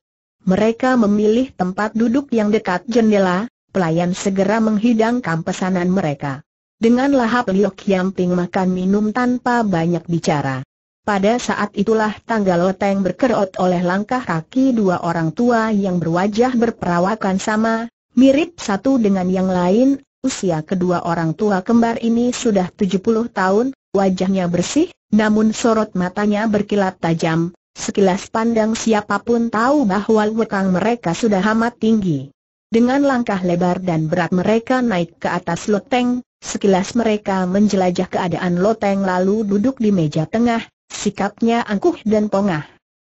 Mereka memilih tempat duduk yang dekat jendela, pelayan segera menghidangkan pesanan mereka. Dengan lahap Liok Qiangping makan minum tanpa banyak bicara. Pada saat itulah tangga loteng berkerut oleh langkah kaki dua orang tua yang berwajah berperawakan sama, mirip satu dengan yang lain, usia kedua orang tua kembar ini sudah tujuh puluh tahun, wajahnya bersih, namun sorot matanya berkilat tajam, sekilas pandang siapapun tahu bahwa wekang mereka sudah amat tinggi. Dengan langkah lebar dan berat mereka naik ke atas loteng, Sekilas mereka menjelajah keadaan loteng lalu duduk di meja tengah, sikapnya angkuh dan pongah.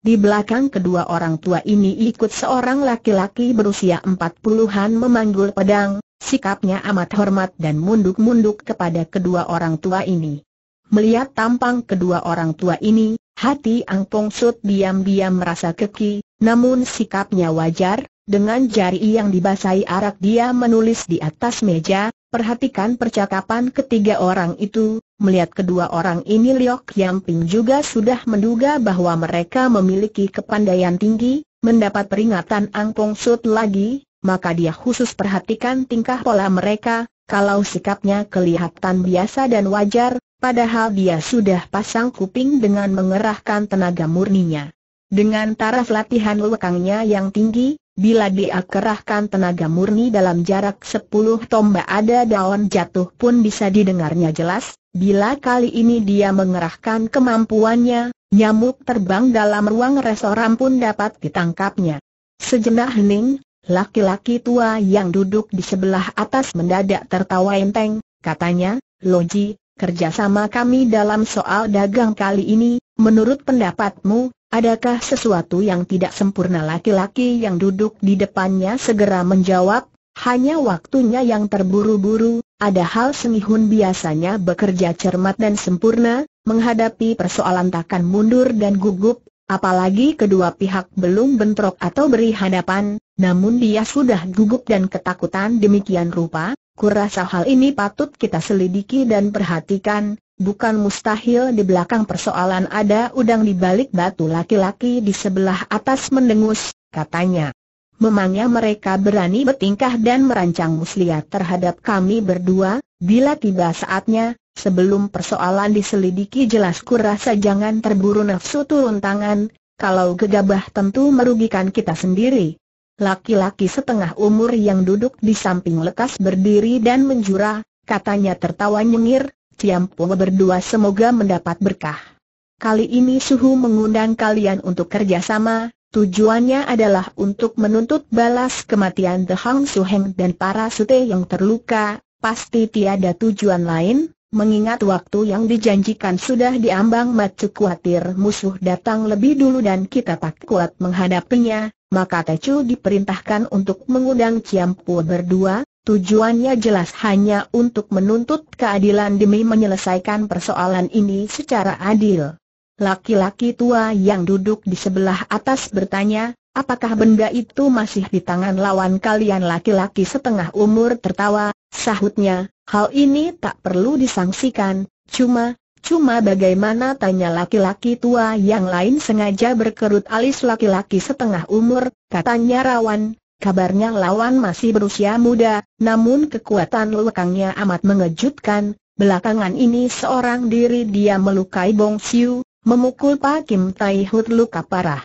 Di belakang kedua orang tua ini ikut seorang laki-laki berusia empat puluhan memanggul pedang, sikapnya amat hormat dan munduk-munduk kepada kedua orang tua ini. Melihat tampang kedua orang tua ini, hati Ang Pong Sut diam-diam merasa keki, namun sikapnya wajar, dengan jari yang dibasahi arak dia menulis di atas meja, Perhatikan percakapan ketiga orang itu, melihat kedua orang ini Liok Ping juga sudah menduga bahwa mereka memiliki kepandaian tinggi, mendapat peringatan Angpong Sut lagi, maka dia khusus perhatikan tingkah pola mereka, kalau sikapnya kelihatan biasa dan wajar, padahal dia sudah pasang kuping dengan mengerahkan tenaga murninya. Dengan taraf latihan lekangnya yang tinggi, bila dia kerahkan tenaga murni dalam jarak 10 tombak ada daun jatuh pun bisa didengarnya jelas, bila kali ini dia mengerahkan kemampuannya, nyamuk terbang dalam ruang restoran pun dapat ditangkapnya. Sejenak hening, Laki-laki tua yang duduk di sebelah atas mendadak tertawa enteng, katanya, Loji, kerjasama kami dalam soal dagang kali ini, menurut pendapatmu, Adakah sesuatu yang tidak sempurna laki-laki yang duduk di depannya segera menjawab, hanya waktunya yang terburu-buru, ada hal sengihun biasanya bekerja cermat dan sempurna, menghadapi persoalan takkan mundur dan gugup, apalagi kedua pihak belum bentrok atau beri hadapan, namun dia sudah gugup dan ketakutan demikian rupa, kurasa hal ini patut kita selidiki dan perhatikan, bukan mustahil di belakang persoalan ada udang di balik batu laki-laki di sebelah atas mendengus, katanya. Memangnya mereka berani bertingkah dan merancang muslihat terhadap kami berdua, bila tiba saatnya, sebelum persoalan diselidiki jelas kurasa jangan terburu nafsu turun tangan, kalau gegabah tentu merugikan kita sendiri. Laki-laki setengah umur yang duduk di samping lekas berdiri dan menjura, katanya tertawa nyengir, Tiam Pua berdua semoga mendapat berkah. Kali ini Suhu mengundang kalian untuk kerjasama, tujuannya adalah untuk menuntut balas kematian The Hang Suheng dan para sute yang terluka, pasti tiada tujuan lain, Mengingat waktu yang dijanjikan sudah diambang Macu khawatir musuh datang lebih dulu dan kita tak kuat menghadapinya, maka Tecu diperintahkan untuk mengundang Ciampu berdua, Tujuannya jelas hanya untuk menuntut keadilan demi menyelesaikan persoalan ini secara adil. Laki-laki tua yang duduk di sebelah atas bertanya, apakah benda itu masih di tangan lawan kalian laki-laki setengah umur tertawa, sahutnya, hal ini tak perlu disangsikan, cuma, cuma bagaimana tanya laki-laki tua yang lain sengaja berkerut alis laki-laki setengah umur, katanya rawan, Kabarnya lawan masih berusia muda, namun kekuatan lekangnya amat mengejutkan. Belakangan ini seorang diri dia melukai Bong Siu, memukul Pak Kim Tai Hut luka parah.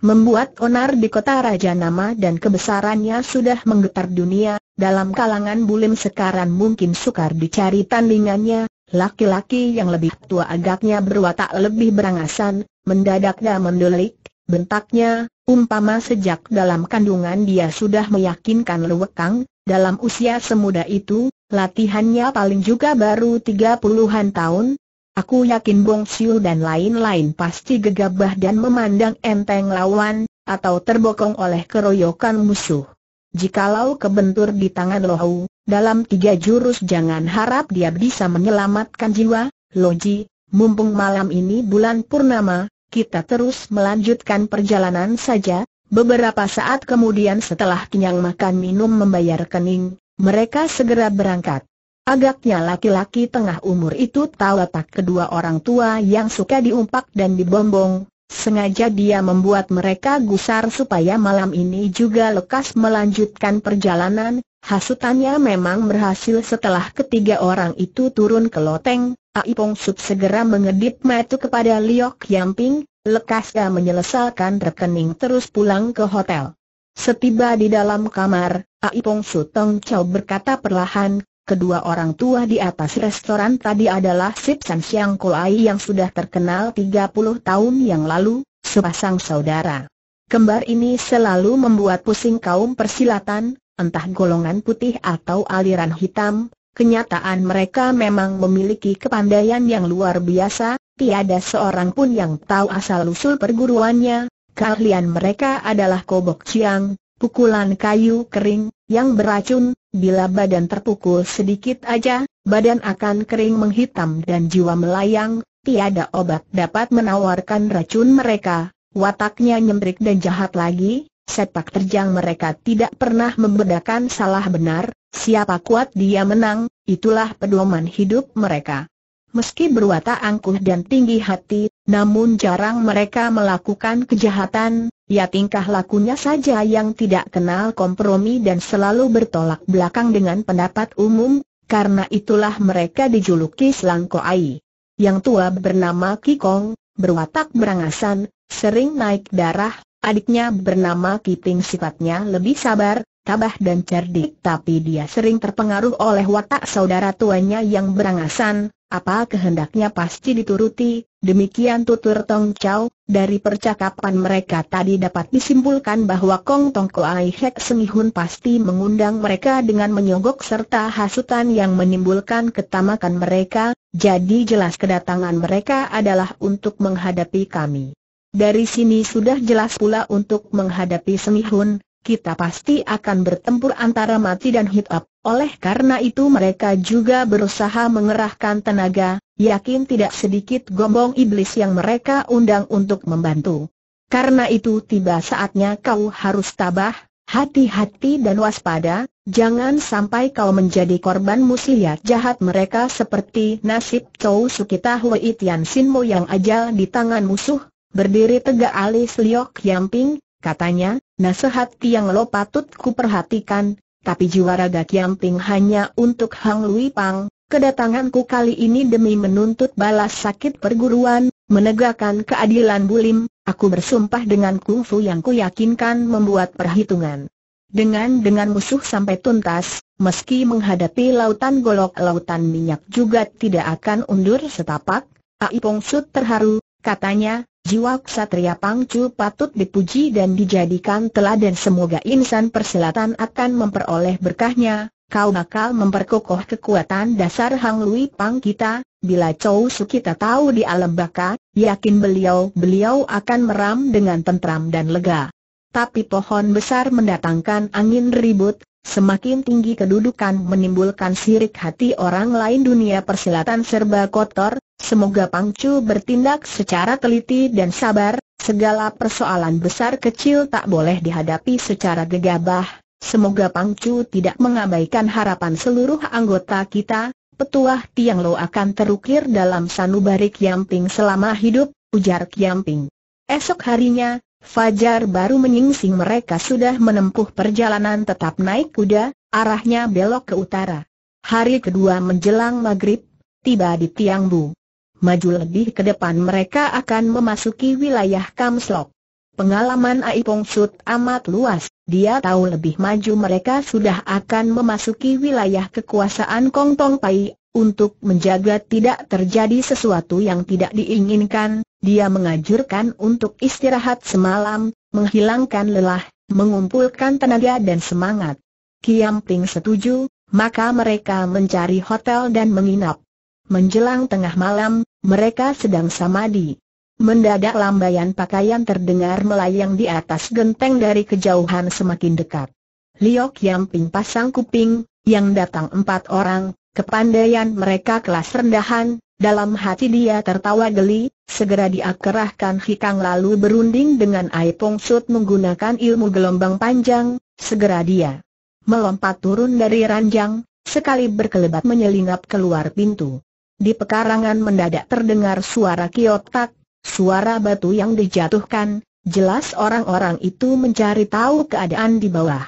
Membuat onar di kota raja nama dan kebesarannya sudah menggetar dunia, dalam kalangan bulim sekarang mungkin sukar dicari tandingannya, laki-laki yang lebih tua agaknya berwatak lebih berangasan, mendadaknya dan mendulik, Bentaknya, umpama sejak dalam kandungan dia sudah meyakinkan Luwekang, dalam usia semuda itu, latihannya paling juga baru tiga puluhan tahun. Aku yakin Bong Siu dan lain-lain pasti gegabah dan memandang enteng lawan, atau terbokong oleh keroyokan musuh. Jikalau kebentur di tangan Lohu, dalam tiga jurus jangan harap dia bisa menyelamatkan jiwa, Loji, mumpung malam ini bulan purnama, kita terus melanjutkan perjalanan saja. Beberapa saat kemudian setelah kenyang makan minum membayar kening, mereka segera berangkat. Agaknya laki-laki tengah umur itu tahu tak kedua orang tua yang suka diumpak dan dibombong, Sengaja dia membuat mereka gusar supaya malam ini juga lekas melanjutkan perjalanan, hasutannya memang berhasil setelah ketiga orang itu turun ke loteng, Aipong Sut segera mengedip mata kepada Liok Yamping, lekasnya menyelesaikan rekening terus pulang ke hotel. Setiba di dalam kamar, Aipong Sut Tong Chow berkata perlahan, kedua orang tua di atas restoran tadi adalah Sip San Siang yang sudah terkenal 30 tahun yang lalu, sepasang saudara. Kembar ini selalu membuat pusing kaum persilatan, entah golongan putih atau aliran hitam, Kenyataan mereka memang memiliki kepandaian yang luar biasa, tiada seorang pun yang tahu asal-usul perguruannya, keahlian mereka adalah kobok ciang, pukulan kayu kering, yang beracun, bila badan terpukul sedikit aja, badan akan kering menghitam dan jiwa melayang, tiada obat dapat menawarkan racun mereka, wataknya nyentrik dan jahat lagi, sepak terjang mereka tidak pernah membedakan salah benar, Siapa kuat dia menang, itulah pedoman hidup mereka. Meski berwatak angkuh dan tinggi hati, namun jarang mereka melakukan kejahatan, ya tingkah lakunya saja yang tidak kenal kompromi dan selalu bertolak belakang dengan pendapat umum, karena itulah mereka dijuluki Selangkoai. Yang tua bernama Kikong, berwatak berangasan, sering naik darah, adiknya bernama Kiping sifatnya lebih sabar, tabah dan cerdik tapi dia sering terpengaruh oleh watak saudara tuanya yang berangasan, apa kehendaknya pasti dituruti, demikian tutur Tong Chow, dari percakapan mereka tadi dapat disimpulkan bahwa Kong Tong Ai Hek Semihun pasti mengundang mereka dengan menyogok serta hasutan yang menimbulkan ketamakan mereka, jadi jelas kedatangan mereka adalah untuk menghadapi kami. Dari sini sudah jelas pula untuk menghadapi Semihun, kita pasti akan bertempur antara mati dan up. Oleh karena itu mereka juga berusaha mengerahkan tenaga, yakin tidak sedikit gombong iblis yang mereka undang untuk membantu. Karena itu tiba saatnya kau harus tabah, hati-hati dan waspada, jangan sampai kau menjadi korban muslihat jahat mereka seperti nasib Chou Sukita Hui Tian Sinmo yang ajal di tangan musuh, berdiri tegak alis Liok Yamping, Katanya, nasihat Tiang Lo patut ku perhatikan, tapi gak Kiamping hanya untuk Hang Lui Pang, kedatanganku kali ini demi menuntut balas sakit perguruan, menegakkan keadilan bulim, aku bersumpah dengan kungfu yang ku yakinkan membuat perhitungan. Dengan dengan musuh sampai tuntas, meski menghadapi lautan golok lautan minyak juga tidak akan undur setapak, Aipong Sut terharu, katanya, Jiwa ksatria Pangcu patut dipuji dan dijadikan teladan semoga insan persilatan akan memperoleh berkahnya, kau bakal memperkokoh kekuatan dasar Hang Lui Pang kita, bila Chow Su kita tahu di alam baka, yakin beliau-beliau akan meram dengan tentram dan lega. Tapi pohon besar mendatangkan angin ribut, Semakin tinggi kedudukan menimbulkan sirik hati orang lain dunia persilatan serba kotor, semoga Pangcu bertindak secara teliti dan sabar, segala persoalan besar kecil tak boleh dihadapi secara gegabah, semoga Pangcu tidak mengabaikan harapan seluruh anggota kita, petuah Tiang Lo akan terukir dalam sanubari Kiamping selama hidup, ujar Kiamping. Esok harinya, Fajar baru menyingsing mereka sudah menempuh perjalanan tetap naik kuda, arahnya belok ke utara. Hari kedua menjelang maghrib, tiba di Tiangbu. Maju lebih ke depan mereka akan memasuki wilayah Kamslok. Pengalaman Aipong Sud amat luas, dia tahu lebih maju mereka sudah akan memasuki wilayah kekuasaan Kong Tong Pai, untuk menjaga tidak terjadi sesuatu yang tidak diinginkan, dia mengajurkan untuk istirahat semalam, menghilangkan lelah, mengumpulkan tenaga dan semangat. Kiam Ping setuju, maka mereka mencari hotel dan menginap. Menjelang tengah malam, mereka sedang samadi. Mendadak lambaian pakaian terdengar melayang di atas genteng dari kejauhan semakin dekat. Liok Yamping pasang kuping, yang datang empat orang, Kepandaian mereka kelas rendahan, dalam hati dia tertawa geli, segera dia kerahkan hikang lalu berunding dengan Aipong Sut menggunakan ilmu gelombang panjang, segera dia melompat turun dari ranjang, sekali berkelebat menyelinap keluar pintu. Di pekarangan mendadak terdengar suara kiotak, suara batu yang dijatuhkan, jelas orang-orang itu mencari tahu keadaan di bawah.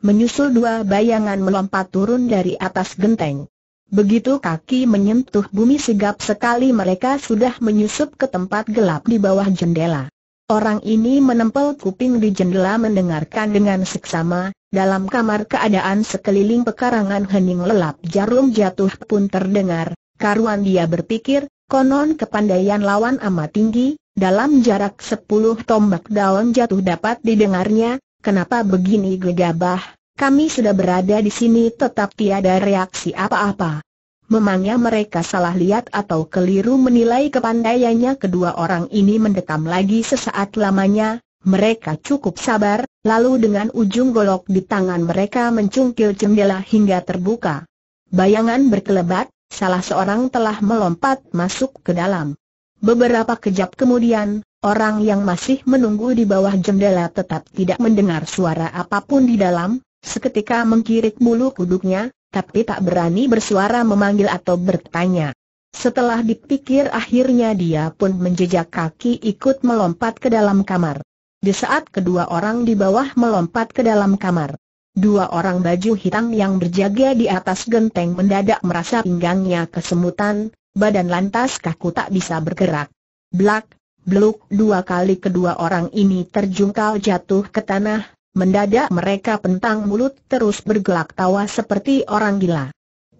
Menyusul dua bayangan melompat turun dari atas genteng. Begitu kaki menyentuh bumi segap sekali mereka sudah menyusup ke tempat gelap di bawah jendela. Orang ini menempel kuping di jendela mendengarkan dengan seksama, dalam kamar keadaan sekeliling pekarangan hening lelap jarum jatuh pun terdengar, karuan dia berpikir, konon kepandaian lawan amat tinggi, dalam jarak sepuluh tombak daun jatuh dapat didengarnya, kenapa begini gegabah, kami sudah berada di sini tetap tiada reaksi apa-apa. Memangnya mereka salah lihat atau keliru menilai kepandaiannya kedua orang ini mendekam lagi sesaat lamanya, mereka cukup sabar, lalu dengan ujung golok di tangan mereka mencungkil jendela hingga terbuka. Bayangan berkelebat, salah seorang telah melompat masuk ke dalam. Beberapa kejap kemudian, orang yang masih menunggu di bawah jendela tetap tidak mendengar suara apapun di dalam, Seketika mengkirik bulu kuduknya, tapi tak berani bersuara memanggil atau bertanya. Setelah dipikir akhirnya dia pun menjejak kaki ikut melompat ke dalam kamar. Di saat kedua orang di bawah melompat ke dalam kamar, dua orang baju hitam yang berjaga di atas genteng mendadak merasa pinggangnya kesemutan, badan lantas kaku tak bisa bergerak. Blak, bluk dua kali kedua orang ini terjungkal jatuh ke tanah, Mendadak mereka pentang mulut terus bergelak tawa seperti orang gila.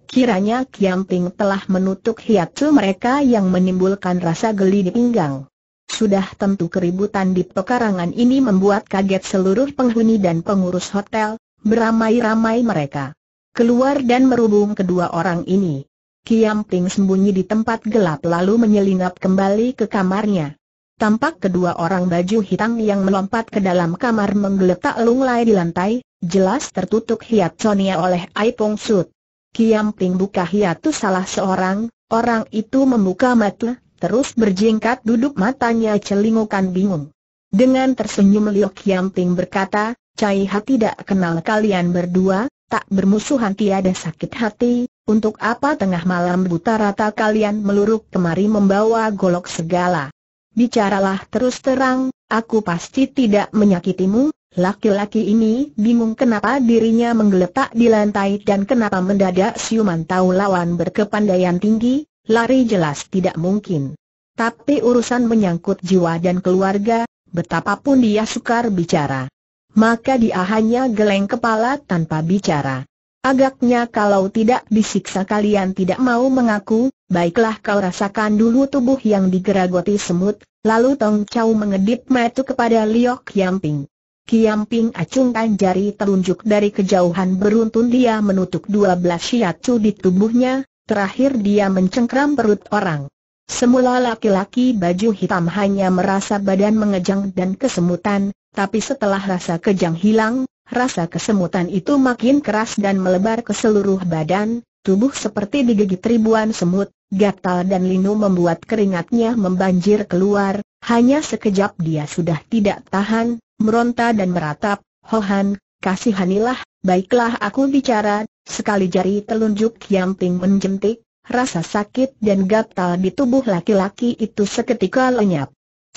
Kiranya Ping telah menutup hiatu mereka yang menimbulkan rasa geli di pinggang. Sudah tentu keributan di pekarangan ini membuat kaget seluruh penghuni dan pengurus hotel, beramai-ramai mereka. Keluar dan merubung kedua orang ini. Ping sembunyi di tempat gelap lalu menyelinap kembali ke kamarnya. Tampak kedua orang baju hitam yang melompat ke dalam kamar menggeletak lunglai di lantai, jelas tertutup Sonia oleh Aipong Sud. Kiam Ping buka itu salah seorang, orang itu membuka mata, terus berjingkat duduk matanya celingukan bingung. Dengan tersenyum Liu Kiam Ping berkata, Cai Ha tidak kenal kalian berdua, tak bermusuhan tiada sakit hati, untuk apa tengah malam buta rata kalian meluruk kemari membawa golok segala bicaralah terus terang, aku pasti tidak menyakitimu. Laki-laki ini bingung kenapa dirinya menggeletak di lantai dan kenapa mendadak siuman tahu lawan berkepandaian tinggi, lari jelas tidak mungkin. Tapi urusan menyangkut jiwa dan keluarga, betapapun dia sukar bicara. Maka dia hanya geleng kepala tanpa bicara. Agaknya kalau tidak disiksa kalian tidak mau mengaku, baiklah kau rasakan dulu tubuh yang digeragoti semut, lalu Tong Chau mengedip metu kepada Liok Yamping. Kiamping acungkan jari telunjuk dari kejauhan beruntun dia menutup dua belas shiatsu di tubuhnya, terakhir dia mencengkram perut orang. Semula laki-laki baju hitam hanya merasa badan mengejang dan kesemutan, tapi setelah rasa kejang hilang, Rasa kesemutan itu makin keras dan melebar ke seluruh badan, tubuh seperti digigit ribuan semut, gatal dan linu membuat keringatnya membanjir keluar, hanya sekejap dia sudah tidak tahan, meronta dan meratap, Hohan, kasihanilah, baiklah aku bicara, sekali jari telunjuk Yang Ting menjentik, rasa sakit dan gatal di tubuh laki-laki itu seketika lenyap.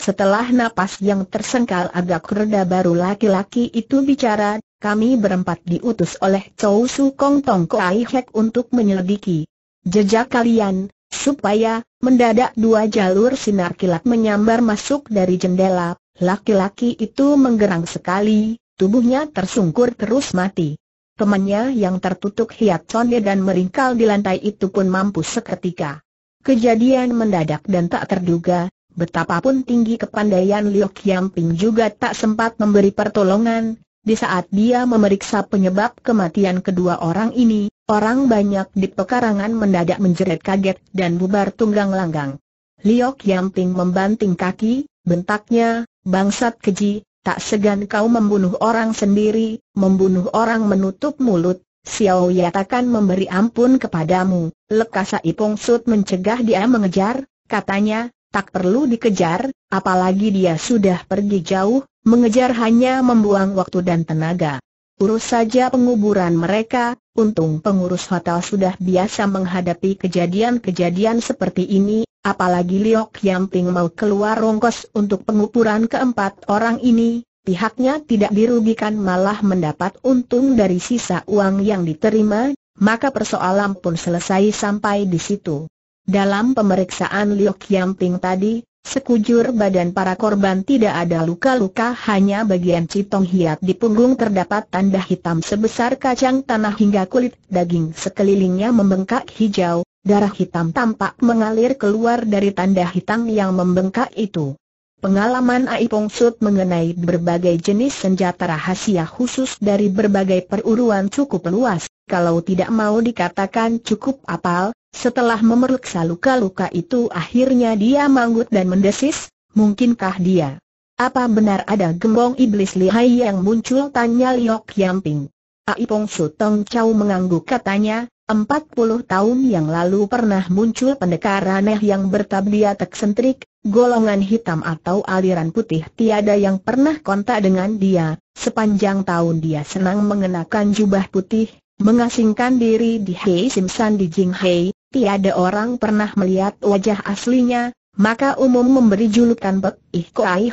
Setelah napas yang tersengkal agak reda baru laki-laki itu bicara, kami berempat diutus oleh Chow Su Kong Tong Hek untuk menyelidiki jejak kalian, supaya, mendadak dua jalur sinar kilat menyambar masuk dari jendela, laki-laki itu menggerang sekali, tubuhnya tersungkur terus mati. Temannya yang tertutup hiat sonde dan meringkal di lantai itu pun mampu seketika. Kejadian mendadak dan tak terduga, Betapapun tinggi kepandaian Liu Qiangping juga tak sempat memberi pertolongan, di saat dia memeriksa penyebab kematian kedua orang ini, orang banyak di pekarangan mendadak menjerit kaget dan bubar tunggang langgang. Liu Qiangping membanting kaki, bentaknya, bangsat keji, tak segan kau membunuh orang sendiri, membunuh orang menutup mulut, Xiao takkan memberi ampun kepadamu, lekasa Ipong Sud mencegah dia mengejar, katanya, tak perlu dikejar, apalagi dia sudah pergi jauh, mengejar hanya membuang waktu dan tenaga. Urus saja penguburan mereka, untung pengurus hotel sudah biasa menghadapi kejadian-kejadian seperti ini, apalagi Liok Yamping mau keluar rongkos untuk penguburan keempat orang ini, pihaknya tidak dirugikan malah mendapat untung dari sisa uang yang diterima, maka persoalan pun selesai sampai di situ. Dalam pemeriksaan Liu Qiangping tadi, sekujur badan para korban tidak ada luka-luka hanya bagian Citong Hiat di punggung terdapat tanda hitam sebesar kacang tanah hingga kulit daging sekelilingnya membengkak hijau, darah hitam tampak mengalir keluar dari tanda hitam yang membengkak itu. Pengalaman Ai Pong mengenai berbagai jenis senjata rahasia khusus dari berbagai peruruan cukup luas, kalau tidak mau dikatakan cukup apal, setelah memeriksa luka-luka itu akhirnya dia manggut dan mendesis, mungkinkah dia? Apa benar ada gembong iblis lihai yang muncul? Tanya Liok Yamping. Aipong Sutong Chau mengangguk katanya, 40 tahun yang lalu pernah muncul pendekar aneh yang bertabiat teksentrik, golongan hitam atau aliran putih tiada yang pernah kontak dengan dia, sepanjang tahun dia senang mengenakan jubah putih, mengasingkan diri di Hei Simsan di Jing Hei, tiada orang pernah melihat wajah aslinya, maka umum memberi julukan Pek Ih Koai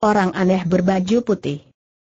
orang aneh berbaju putih.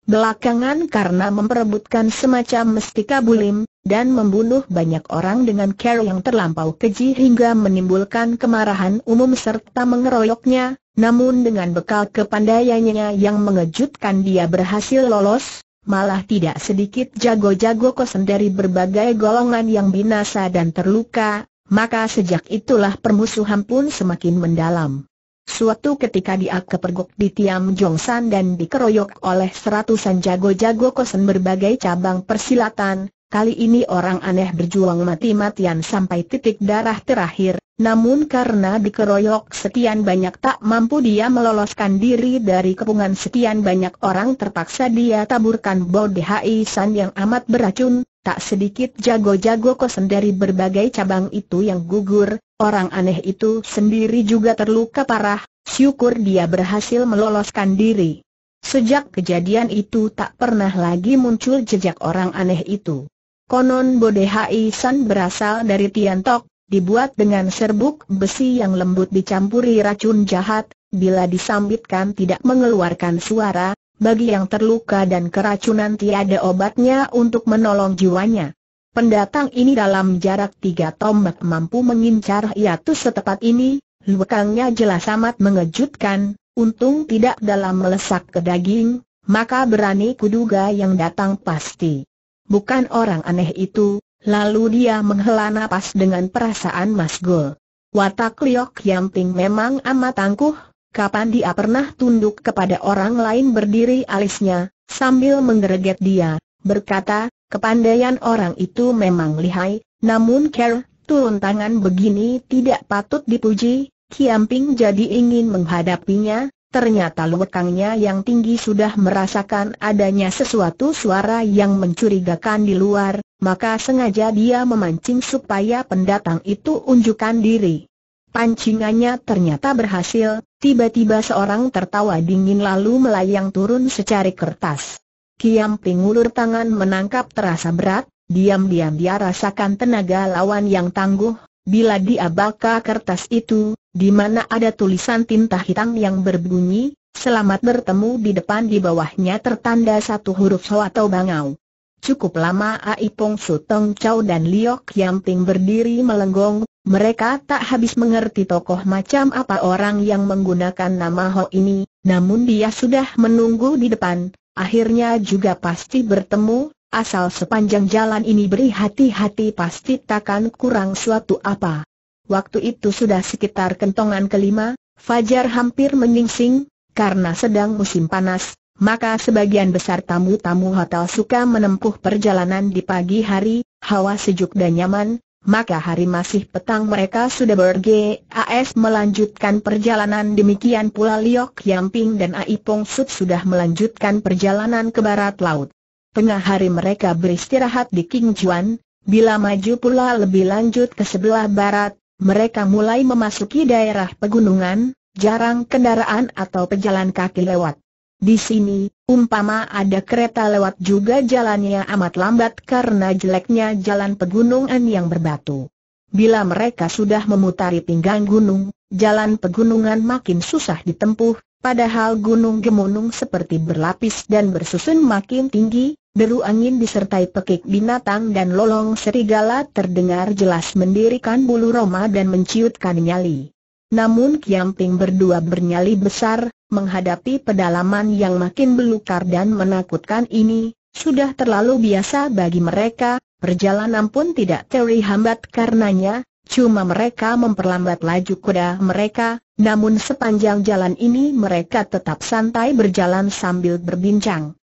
Belakangan karena memperebutkan semacam mestika bulim, dan membunuh banyak orang dengan cara yang terlampau keji hingga menimbulkan kemarahan umum serta mengeroyoknya, namun dengan bekal kepandaiannya yang mengejutkan dia berhasil lolos, malah tidak sedikit jago-jago kosen dari berbagai golongan yang binasa dan terluka, maka sejak itulah permusuhan pun semakin mendalam. Suatu ketika dia kepergok di Tiam Jongsan dan dikeroyok oleh seratusan jago-jago kosen berbagai cabang persilatan, kali ini orang aneh berjuang mati-matian sampai titik darah terakhir, namun karena dikeroyok sekian banyak tak mampu dia meloloskan diri dari kepungan sekian banyak orang terpaksa dia taburkan bau DHI San yang amat beracun, Tak sedikit jago-jago kosen dari berbagai cabang itu yang gugur, orang aneh itu sendiri juga terluka parah, syukur dia berhasil meloloskan diri. Sejak kejadian itu tak pernah lagi muncul jejak orang aneh itu. Konon Bodehai San berasal dari Tiantok, dibuat dengan serbuk besi yang lembut dicampuri racun jahat, bila disambitkan tidak mengeluarkan suara, bagi yang terluka dan keracunan tiada obatnya untuk menolong jiwanya. Pendatang ini dalam jarak tiga tombak mampu mengincar hiatus setepat ini, lukangnya jelas amat mengejutkan, untung tidak dalam melesak ke daging, maka berani kuduga yang datang pasti. Bukan orang aneh itu, lalu dia menghela napas dengan perasaan masgul. Watak Liok Yamping memang amat angkuh, kapan dia pernah tunduk kepada orang lain berdiri alisnya, sambil menggereget dia, berkata, kepandaian orang itu memang lihai, namun care, turun tangan begini tidak patut dipuji, Kiamping jadi ingin menghadapinya, ternyata lekangnya yang tinggi sudah merasakan adanya sesuatu suara yang mencurigakan di luar, maka sengaja dia memancing supaya pendatang itu unjukkan diri. Pancingannya ternyata berhasil, Tiba-tiba seorang tertawa dingin lalu melayang turun secari kertas. Kiam pingulur tangan menangkap terasa berat, diam-diam dia rasakan tenaga lawan yang tangguh, bila dia baka kertas itu, di mana ada tulisan tinta hitam yang berbunyi, selamat bertemu di depan di bawahnya tertanda satu huruf so atau bangau. Cukup lama Aipong Sutong Chau dan Liok Yamping berdiri melenggong, mereka tak habis mengerti tokoh macam apa orang yang menggunakan nama Ho ini, namun dia sudah menunggu di depan, akhirnya juga pasti bertemu, asal sepanjang jalan ini beri hati-hati pasti takkan kurang suatu apa. Waktu itu sudah sekitar kentongan kelima, Fajar hampir menyingsing, karena sedang musim panas, maka sebagian besar tamu-tamu hotel suka menempuh perjalanan di pagi hari, hawa sejuk dan nyaman, maka hari masih petang mereka sudah bergeser melanjutkan perjalanan demikian pula Liok Yamping dan Ai Pong Sut sudah melanjutkan perjalanan ke barat laut. Tengah hari mereka beristirahat di King Juan, bila maju pula lebih lanjut ke sebelah barat, mereka mulai memasuki daerah pegunungan, jarang kendaraan atau pejalan kaki lewat. Di sini, umpama ada kereta lewat juga jalannya amat lambat karena jeleknya jalan pegunungan yang berbatu. Bila mereka sudah memutari pinggang gunung, jalan pegunungan makin susah ditempuh, padahal gunung gemunung seperti berlapis dan bersusun makin tinggi, deru angin disertai pekik binatang dan lolong serigala terdengar jelas mendirikan bulu roma dan menciutkan nyali. Namun Kiamping berdua bernyali besar, menghadapi pedalaman yang makin belukar dan menakutkan ini, sudah terlalu biasa bagi mereka, perjalanan pun tidak teri hambat karenanya, cuma mereka memperlambat laju kuda mereka, namun sepanjang jalan ini mereka tetap santai berjalan sambil berbincang.